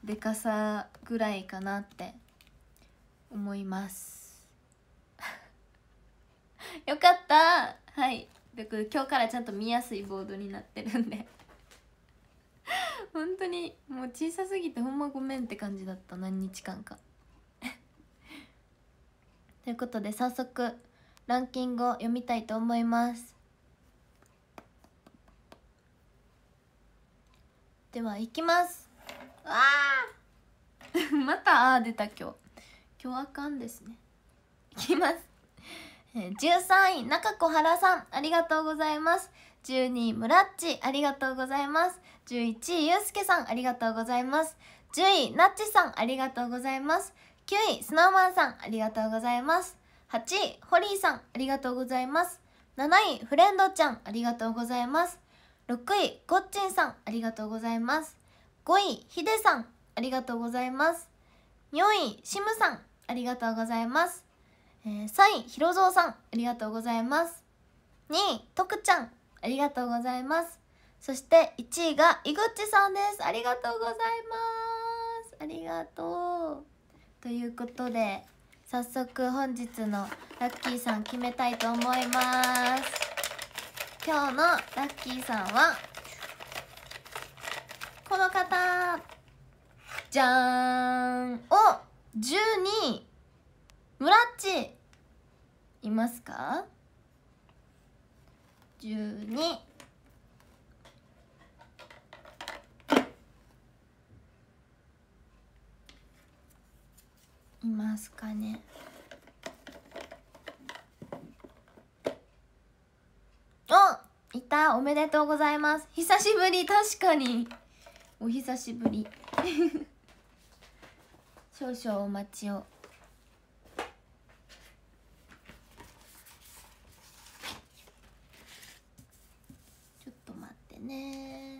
S1: でかさぐらいかなって思います <laughs> よかったはいで今日からちゃんと見やすいボードになってるんで <laughs> 本当にもう小さすぎてほんまごめんって感じだった何日間か <laughs> ということで早速ランキングを読みたいと思いますではいきますわあ <laughs> またあー出た今日今日あかんですねいきます13位中子原さんありがとうございます12位村ラッありがとうございます11位ゆうすけさんありがとうございます10位なっちさんありがとうございます9位スノーマンさんありがとうございます8位ホリーさんありがとうございます7位フレンドちゃんありがとうございます6位ごっちんさんありがとうございます5位ひでさんありがとうございます4位しむさんありがとうございます、えー、3位ひろぞうさんありがとうございます2位とくちゃんありがとうございますそして1位がいぐっちさんですありがとうございますありがとうということで早速本日のラッキーさん決めたいと思います今日のラッキーさんはこの方じゃーんお12位ムラッチいますか ?12 いますかねおいたおめでとうございます久しぶり確かにお久しぶり <laughs> 少々お待ちをちょっと待ってね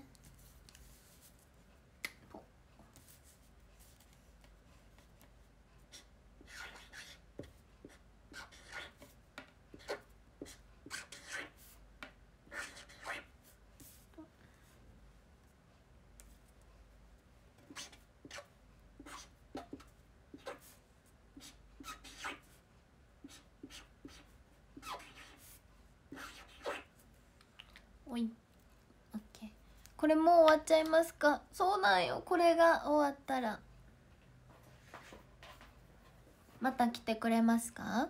S1: れもう終わっちゃいますかそうなんよこれが終わったらまた来てくれますか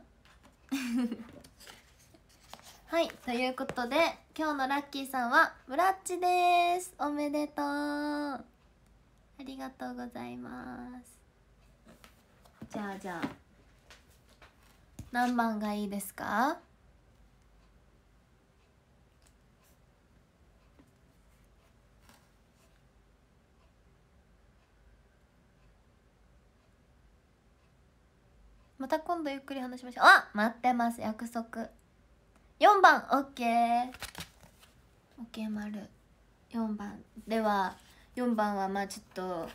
S1: <laughs> はいということで今日のラッキーさんはブラッチですおめでとうありがとうございますじゃあじゃあ何番がいいですかまた今度ゆっくり話しましょうあ待ってます約束4番 OKOK 丸4番では4番はまあちょっと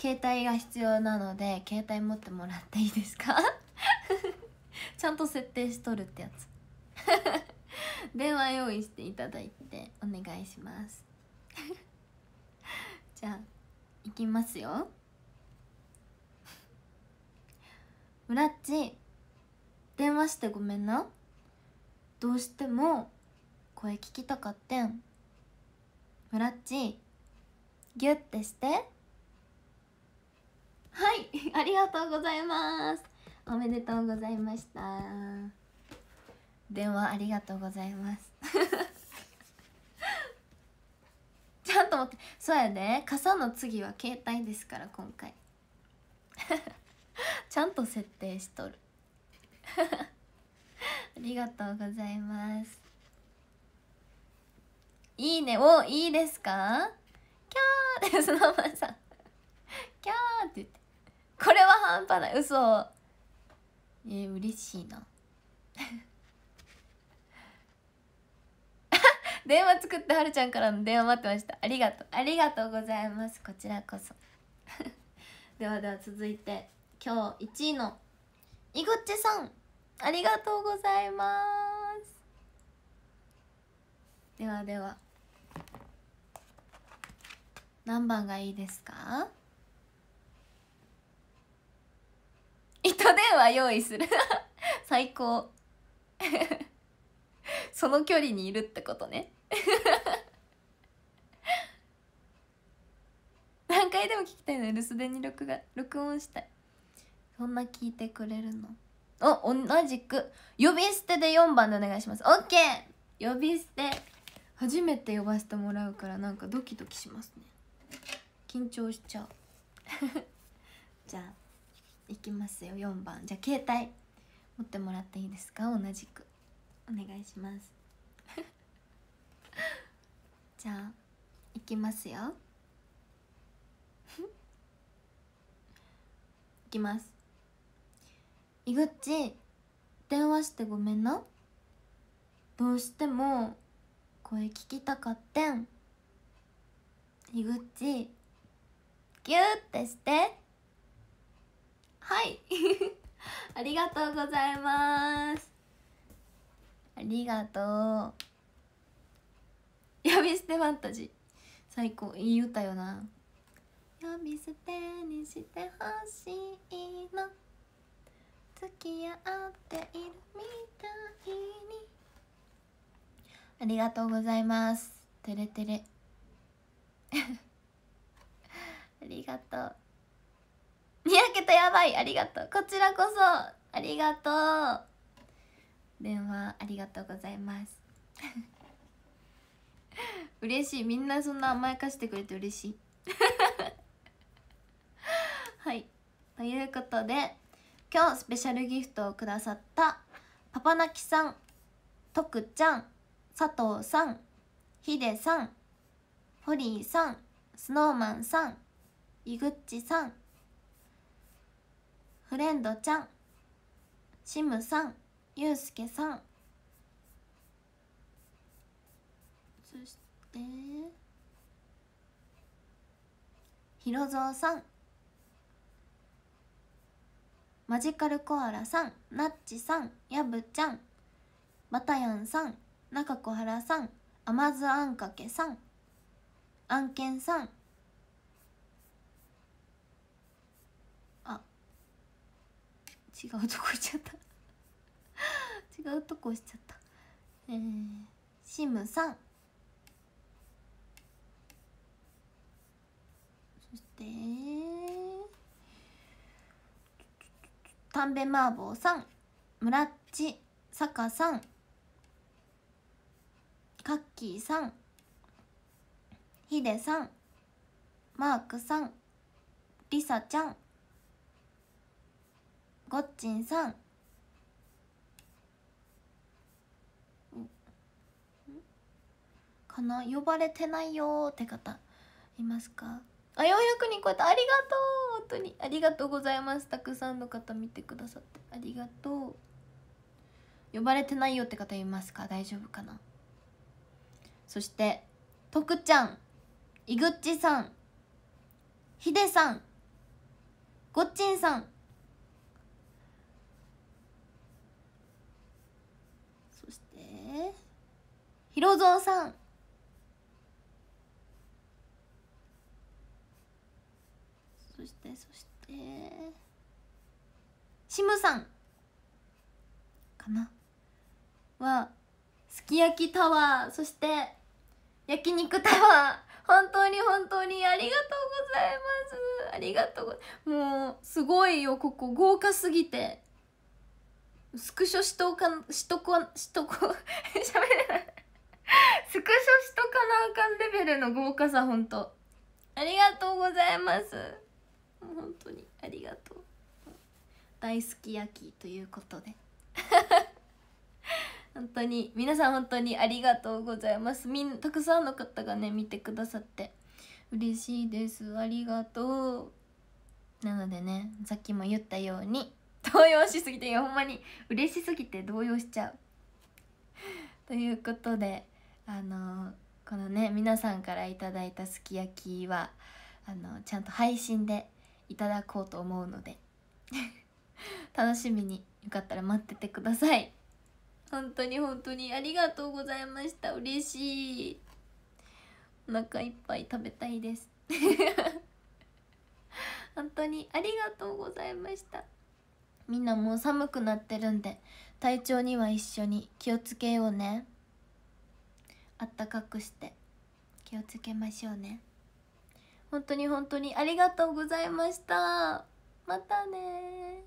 S1: 携帯が必要なので携帯持ってもらっていいですか <laughs> ちゃんと設定しとるってやつ <laughs> 電話用意していただいてお願いします <laughs> じゃあいきますよ「ムラッチ電話してごめんなどうしても声聞きたかってんムラッチギュッてしてはい <laughs> ありがとうございますおめでとうございました電話ありがとうございます <laughs> ちゃんと待ってそうやで、傘の次は携帯ですから今回 <laughs> ちゃんと設定しとる <laughs> ありがとうございますいいねおいいですかキャーって <laughs> そのままさキャーって言ってこれは半端ない嘘えー、嬉しいな <laughs> 電話作ってはるちゃんからの電話待ってましたありがとうありがとうございますこちらこそではでは続いて今日1位のいごっちさんありがとうございますではでは何番がいいですか糸電話用意する <laughs> 最高 <laughs> その距離にいるってことね <laughs> 何回でも聞きたいの留守電に録画録音したいそんな聞いてくれるのお同じく呼び捨てで4番でお願いします OK 呼び捨て初めて呼ばせてもらうからなんかドキドキしますね緊張しちゃう <laughs> じゃあいきますよ4番じゃあ携帯持ってもらっていいですか同じくお願いします <laughs> じゃあいきますよ <laughs> いきます「いぐっち電話してごめんなどうしても声聞きたかってんいぐっちギューってしてはい <laughs> ありがとうございますありがとう呼び捨てファンタジー最高いい歌よな呼び捨てにしてほしいの付き合っているみたいにありがとうございますてれてれ <laughs> ありがとうにやけたやばいありがとうこちらこそありがとう電話ありがとうございます <laughs> 嬉しいみんなそんな甘やかしてくれて嬉しい <laughs> はいということで今日スペシャルギフトをくださったパパナキさんとくちゃん佐藤さんひでさんほりリーさんスノーマンさんいぐっちさんフレンドちゃんシムさんゆうすけさんそしてひろぞうさんマジカルコアラさんナッチさんやぶちゃんバタヤンさん中小原さん甘酢あんかけさん案件さんあ違うとこ行っちゃった <laughs> 違うとこ押しちゃったえー、シムさんそして丹部麻婆さん村っちさかさんカッキーさんヒデさんマークさんりさちゃんごっちんさんかな呼ばれてないよって方いますかあようやくにこうやってありがとう本当にありがとうございますたくさんの方見てくださってありがとう呼ばれてないよって方いますか大丈夫かなそして徳ちゃんいぐっちさんひでさんごっちんさんそしてひろぞんさんしてそしてシムさんかなはすき焼きタワーそして焼肉タワー本当に本当にありがとうございますありがとうもうすごいよここ豪華すぎてスクショしとかしとこしとこ <laughs> 喋れないスクショしとかなあかんレベルの豪華さほんとありがとうございます本当にありがとう大好き焼きということで <laughs> 本当に皆さん本当にありがとうございますみんたくさんの方がね見てくださって嬉しいですありがとうなのでねさっきも言ったように動揺しすぎてほんまに嬉しすぎて動揺しちゃうということであのこのね皆さんから頂いたすき焼きはあのちゃんと配信でいただこうと思うので <laughs> 楽しみによかったら待っててください本当に本当にありがとうございました嬉しいお腹いっぱい食べたいです <laughs> 本当にありがとうございましたみんなもう寒くなってるんで体調には一緒に気をつけようねあったかくして気をつけましょうね本当に本当にありがとうございましたまたね